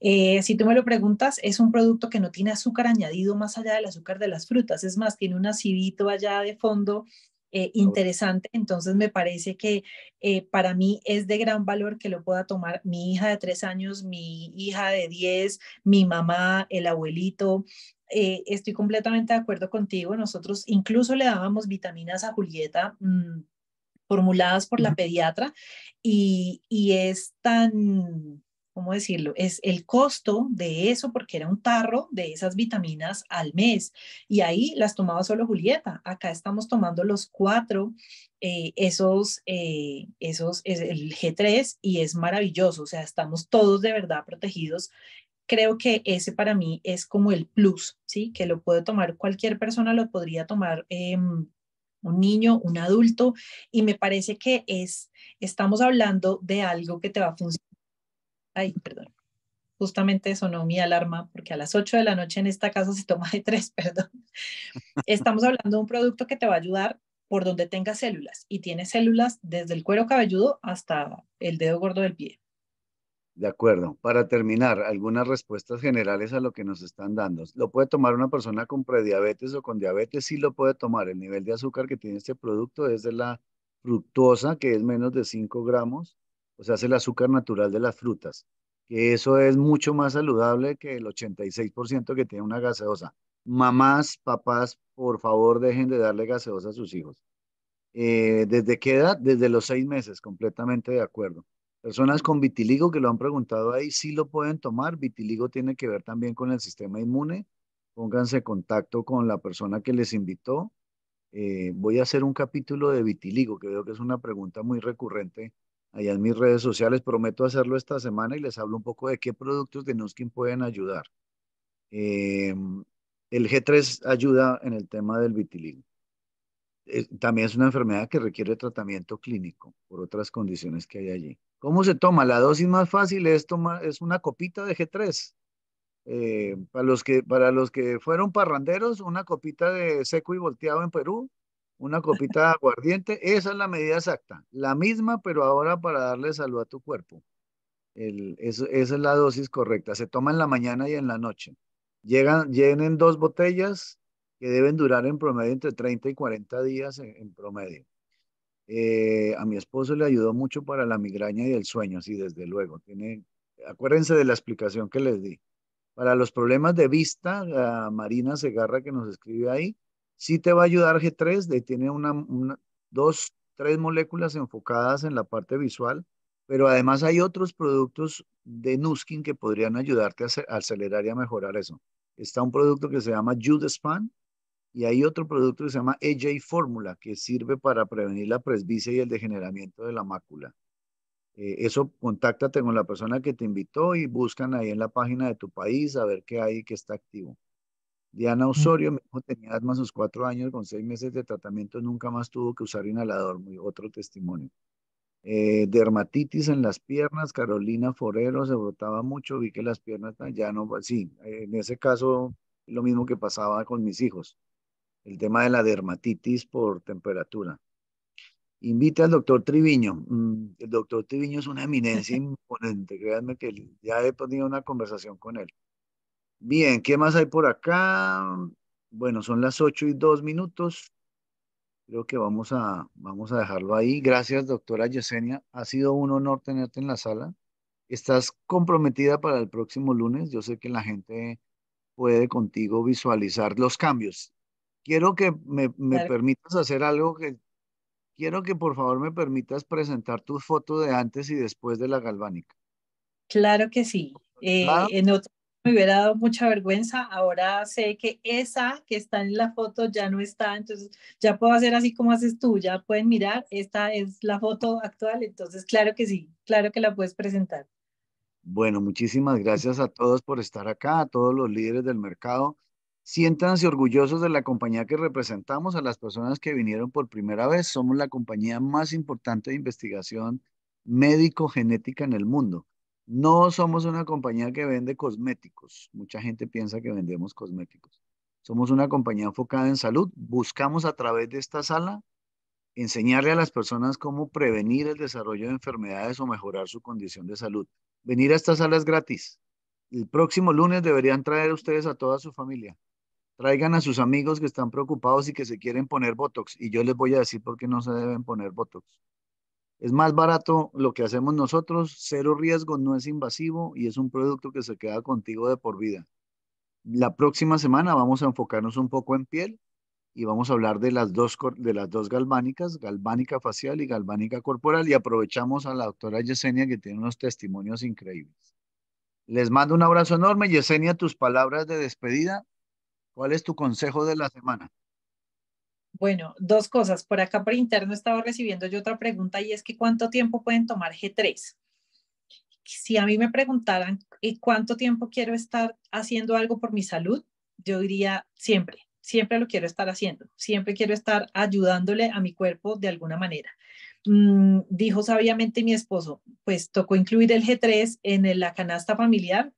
Eh, si tú me lo preguntas, es un producto que no tiene azúcar añadido más allá del azúcar de las frutas, es más, tiene un acidito allá de fondo eh, ah, interesante, entonces me parece que eh, para mí es de gran valor que lo pueda tomar mi hija de tres años, mi hija de diez, mi mamá, el abuelito. estoy completamente de acuerdo contigo, nosotros incluso le dábamos vitaminas a Julieta. Mm, formuladas por la pediatra y, y es tan ¿cómo decirlo? Es el costo de eso, porque era un tarro de esas vitaminas al mes. Y ahí las tomaba solo Julieta. Acá estamos tomando los cuatro, eh, esos, eh, esos, es el G3 y es maravilloso. O sea, estamos todos de verdad protegidos. Creo que ese para mí es como el plus, ¿sí? Que lo puede tomar cualquier persona, lo podría tomar. Em, un niño, un adulto, y me parece que es, estamos hablando de algo que te va a funcionar ay, perdón, justamente sonó mi alarma porque a las 8 de la noche en esta casa se toma de 3, (laughs) perdón. Estamos hablando de un producto que te va a ayudar por donde tengas células y tiene células desde el cuero cabelludo hasta el dedo gordo del pie. De acuerdo. Para terminar, algunas respuestas generales a lo que nos están dando. ¿Lo puede tomar una persona con prediabetes o con diabetes? Sí lo puede tomar. El nivel de azúcar que tiene este producto es de la fructosa, que es menos de 5 gramos o sea, es el azúcar natural de las frutas, que eso es mucho más saludable que el 86% que tiene una gaseosa. Mamás, papás, por favor, dejen de darle gaseosa a sus hijos. Eh, ¿Desde qué edad? Desde los seis meses, completamente de acuerdo. Personas con vitiligo que lo han preguntado ahí, sí lo pueden tomar. Vitiligo tiene que ver también con el sistema inmune. Pónganse en contacto con la persona que les invitó. Eh, voy a hacer un capítulo de vitiligo, que veo que es una pregunta muy recurrente allá en mis redes sociales. Prometo hacerlo esta semana y les hablo un poco de qué productos de Nuskin pueden ayudar. Em, el G3 ayuda en el tema del vitiligo. Eh, también es una enfermedad que requiere tratamiento clínico por otras condiciones que hay allí. ¿Cómo se toma? La dosis más fácil es, tomar, es una copita de G3. Eh, para, los que, para los que fueron parranderos, una copita de seco y volteado en Perú una copita de aguardiente. Esa es la medida exacta. La misma, pero ahora para darle salud a tu cuerpo. El, esa es la dosis correcta. Se toma en la mañana y en la noche. Llegan, llenen dos botellas que deben durar en promedio entre 30 y 40 días en, promedio. Eh, a mi esposo le ayudó mucho para la migraña y el sueño, sí, desde luego. Tiene, acuérdense de la explicación que les di. Para los problemas de vista, Marina Segarra que nos escribe ahí, Sí te va a ayudar G3, tiene una, dos, tres moléculas enfocadas en la parte visual, pero además hay otros productos de Nuskin que podrían ayudarte a acelerar y a mejorar eso. Está un producto que se llama Judespan y hay otro producto que se llama AJ Fórmula, que sirve para prevenir la presbicia y el degeneramiento de la mácula. Eh, eso, contáctate con la persona que te invitó y buscan ahí en la página de tu país a ver qué hay que está activo. Diana mm. Osorio, mi hijo tenía más sus cuatro años, con seis meses de tratamiento nunca más tuvo que usar inhalador, muy otro testimonio. Eh, dermatitis en las piernas, Carolina Forero se brotaba mucho, vi que las piernas ya no, pues, sí, en ese caso lo mismo que pasaba con mis hijos, el tema de la dermatitis por temperatura. Invita al doctor Triviño. Mm, el doctor Triviño es una eminencia (laughs) imponente, créanme que ya he tenido una conversación con él. Bien, ¿qué más hay por acá? Bueno, son las ocho y dos minutos. Creo que vamos a, vamos a dejarlo ahí. Gracias, doctora Yesenia. Ha sido un honor tenerte en la sala. Estás comprometida para el próximo lunes. Yo sé que la gente puede contigo visualizar los cambios. Quiero que me, permitas hacer algo que quiero que por favor me permitas presentar tus fotos de antes y después de la galvánica. Claro que sí. Ah. Eh, en otro me hubiera dado mucha vergüenza. Ahora sé que esa que está en la foto ya no está, entonces ya puedo hacer así como haces tú, ya pueden mirar, esta es la foto actual, entonces claro que sí, claro que la puedes presentar. Bueno, muchísimas gracias a todos por estar acá, a todos los líderes del mercado. Siéntanse orgullosos de la compañía que representamos, a las personas que vinieron por primera vez. Somos la compañía más importante de investigación médico-genética en el mundo. No somos una compañía que vende cosméticos. Mucha gente piensa que vendemos cosméticos. Somos una compañía enfocada en salud. Buscamos a través de esta sala enseñarle a las personas cómo prevenir el desarrollo de enfermedades o mejorar su condición de salud. Venir a esta sala es gratis. El próximo lunes deberían traer ustedes a toda su familia. Traigan a sus amigos que están preocupados y que se quieren poner Botox. Y yo les voy a decir por qué no se deben poner Botox. Es más barato lo que hacemos nosotros, cero riesgo, no es invasivo y es un producto que se queda contigo de por vida. La próxima semana vamos a enfocarnos un poco en piel y vamos a hablar de las dos, de las dos galvánicas, galvánica facial y galvánica corporal y aprovechamos a la doctora Yesenia que tiene unos testimonios increíbles. Les mando un abrazo enorme. Yesenia, tus palabras de despedida. ¿Cuál es tu consejo de la semana? Bueno, dos cosas. Por acá por interno estaba recibiendo yo otra pregunta y es que ¿cuánto tiempo pueden tomar G3? Si a mí me preguntaran eh, cuánto tiempo quiero estar haciendo algo por mi salud, yo diría siempre, siempre lo quiero estar haciendo, siempre quiero estar ayudándole a mi cuerpo de alguna manera. Mm, dijo sabiamente mi esposo, pues tocó incluir el G3 en la canasta familiar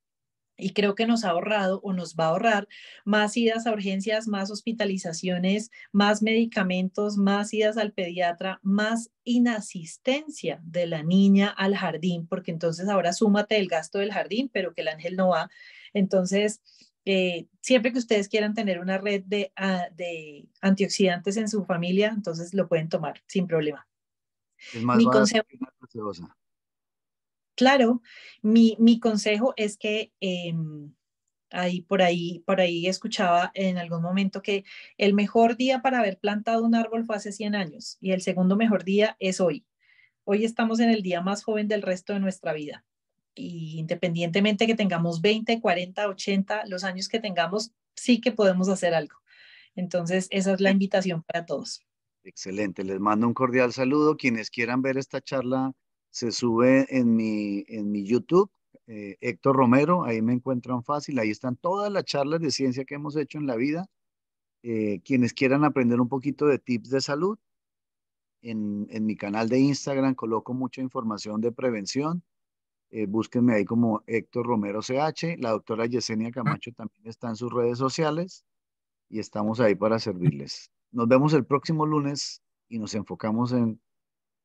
y creo que nos ha ahorrado o nos va a ahorrar más idas a urgencias, más hospitalizaciones, más medicamentos, más idas al pediatra, más inasistencia de la niña al jardín, porque entonces ahora súmate el gasto del jardín, pero que el ángel no va. Entonces, eh, siempre que ustedes quieran tener una red de, ah, de, antioxidantes en su familia, entonces lo pueden tomar sin problema. Es más Mi claro, mi, consejo es que em, ahí por ahí, por ahí escuchaba en algún momento que el mejor día para haber plantado un árbol fue hace 100 años y el segundo mejor día es hoy. Hoy estamos en el día más joven del resto de nuestra vida. Y independientemente que tengamos 20, 40, 80, los años que tengamos, sí que podemos hacer algo. Entonces, esa es la invitación para todos. Excelente, les mando un cordial saludo. Quienes quieran ver esta charla se sube en mi, en mi YouTube, eh, Héctor Romero, ahí me encuentran fácil, ahí están todas las charlas de ciencia que hemos hecho en la vida. Eh, quienes quieran aprender un poquito de tips de salud, en, mi canal de Instagram coloco mucha información de prevención. Eh, búsquenme ahí como Héctor Romero CH. La doctora Yesenia ah. Camacho también está en sus redes sociales y estamos ahí para servirles. Nos vemos el próximo lunes y nos enfocamos en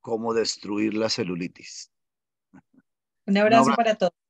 cómo destruir la celulitis. Un abrazo, para todos.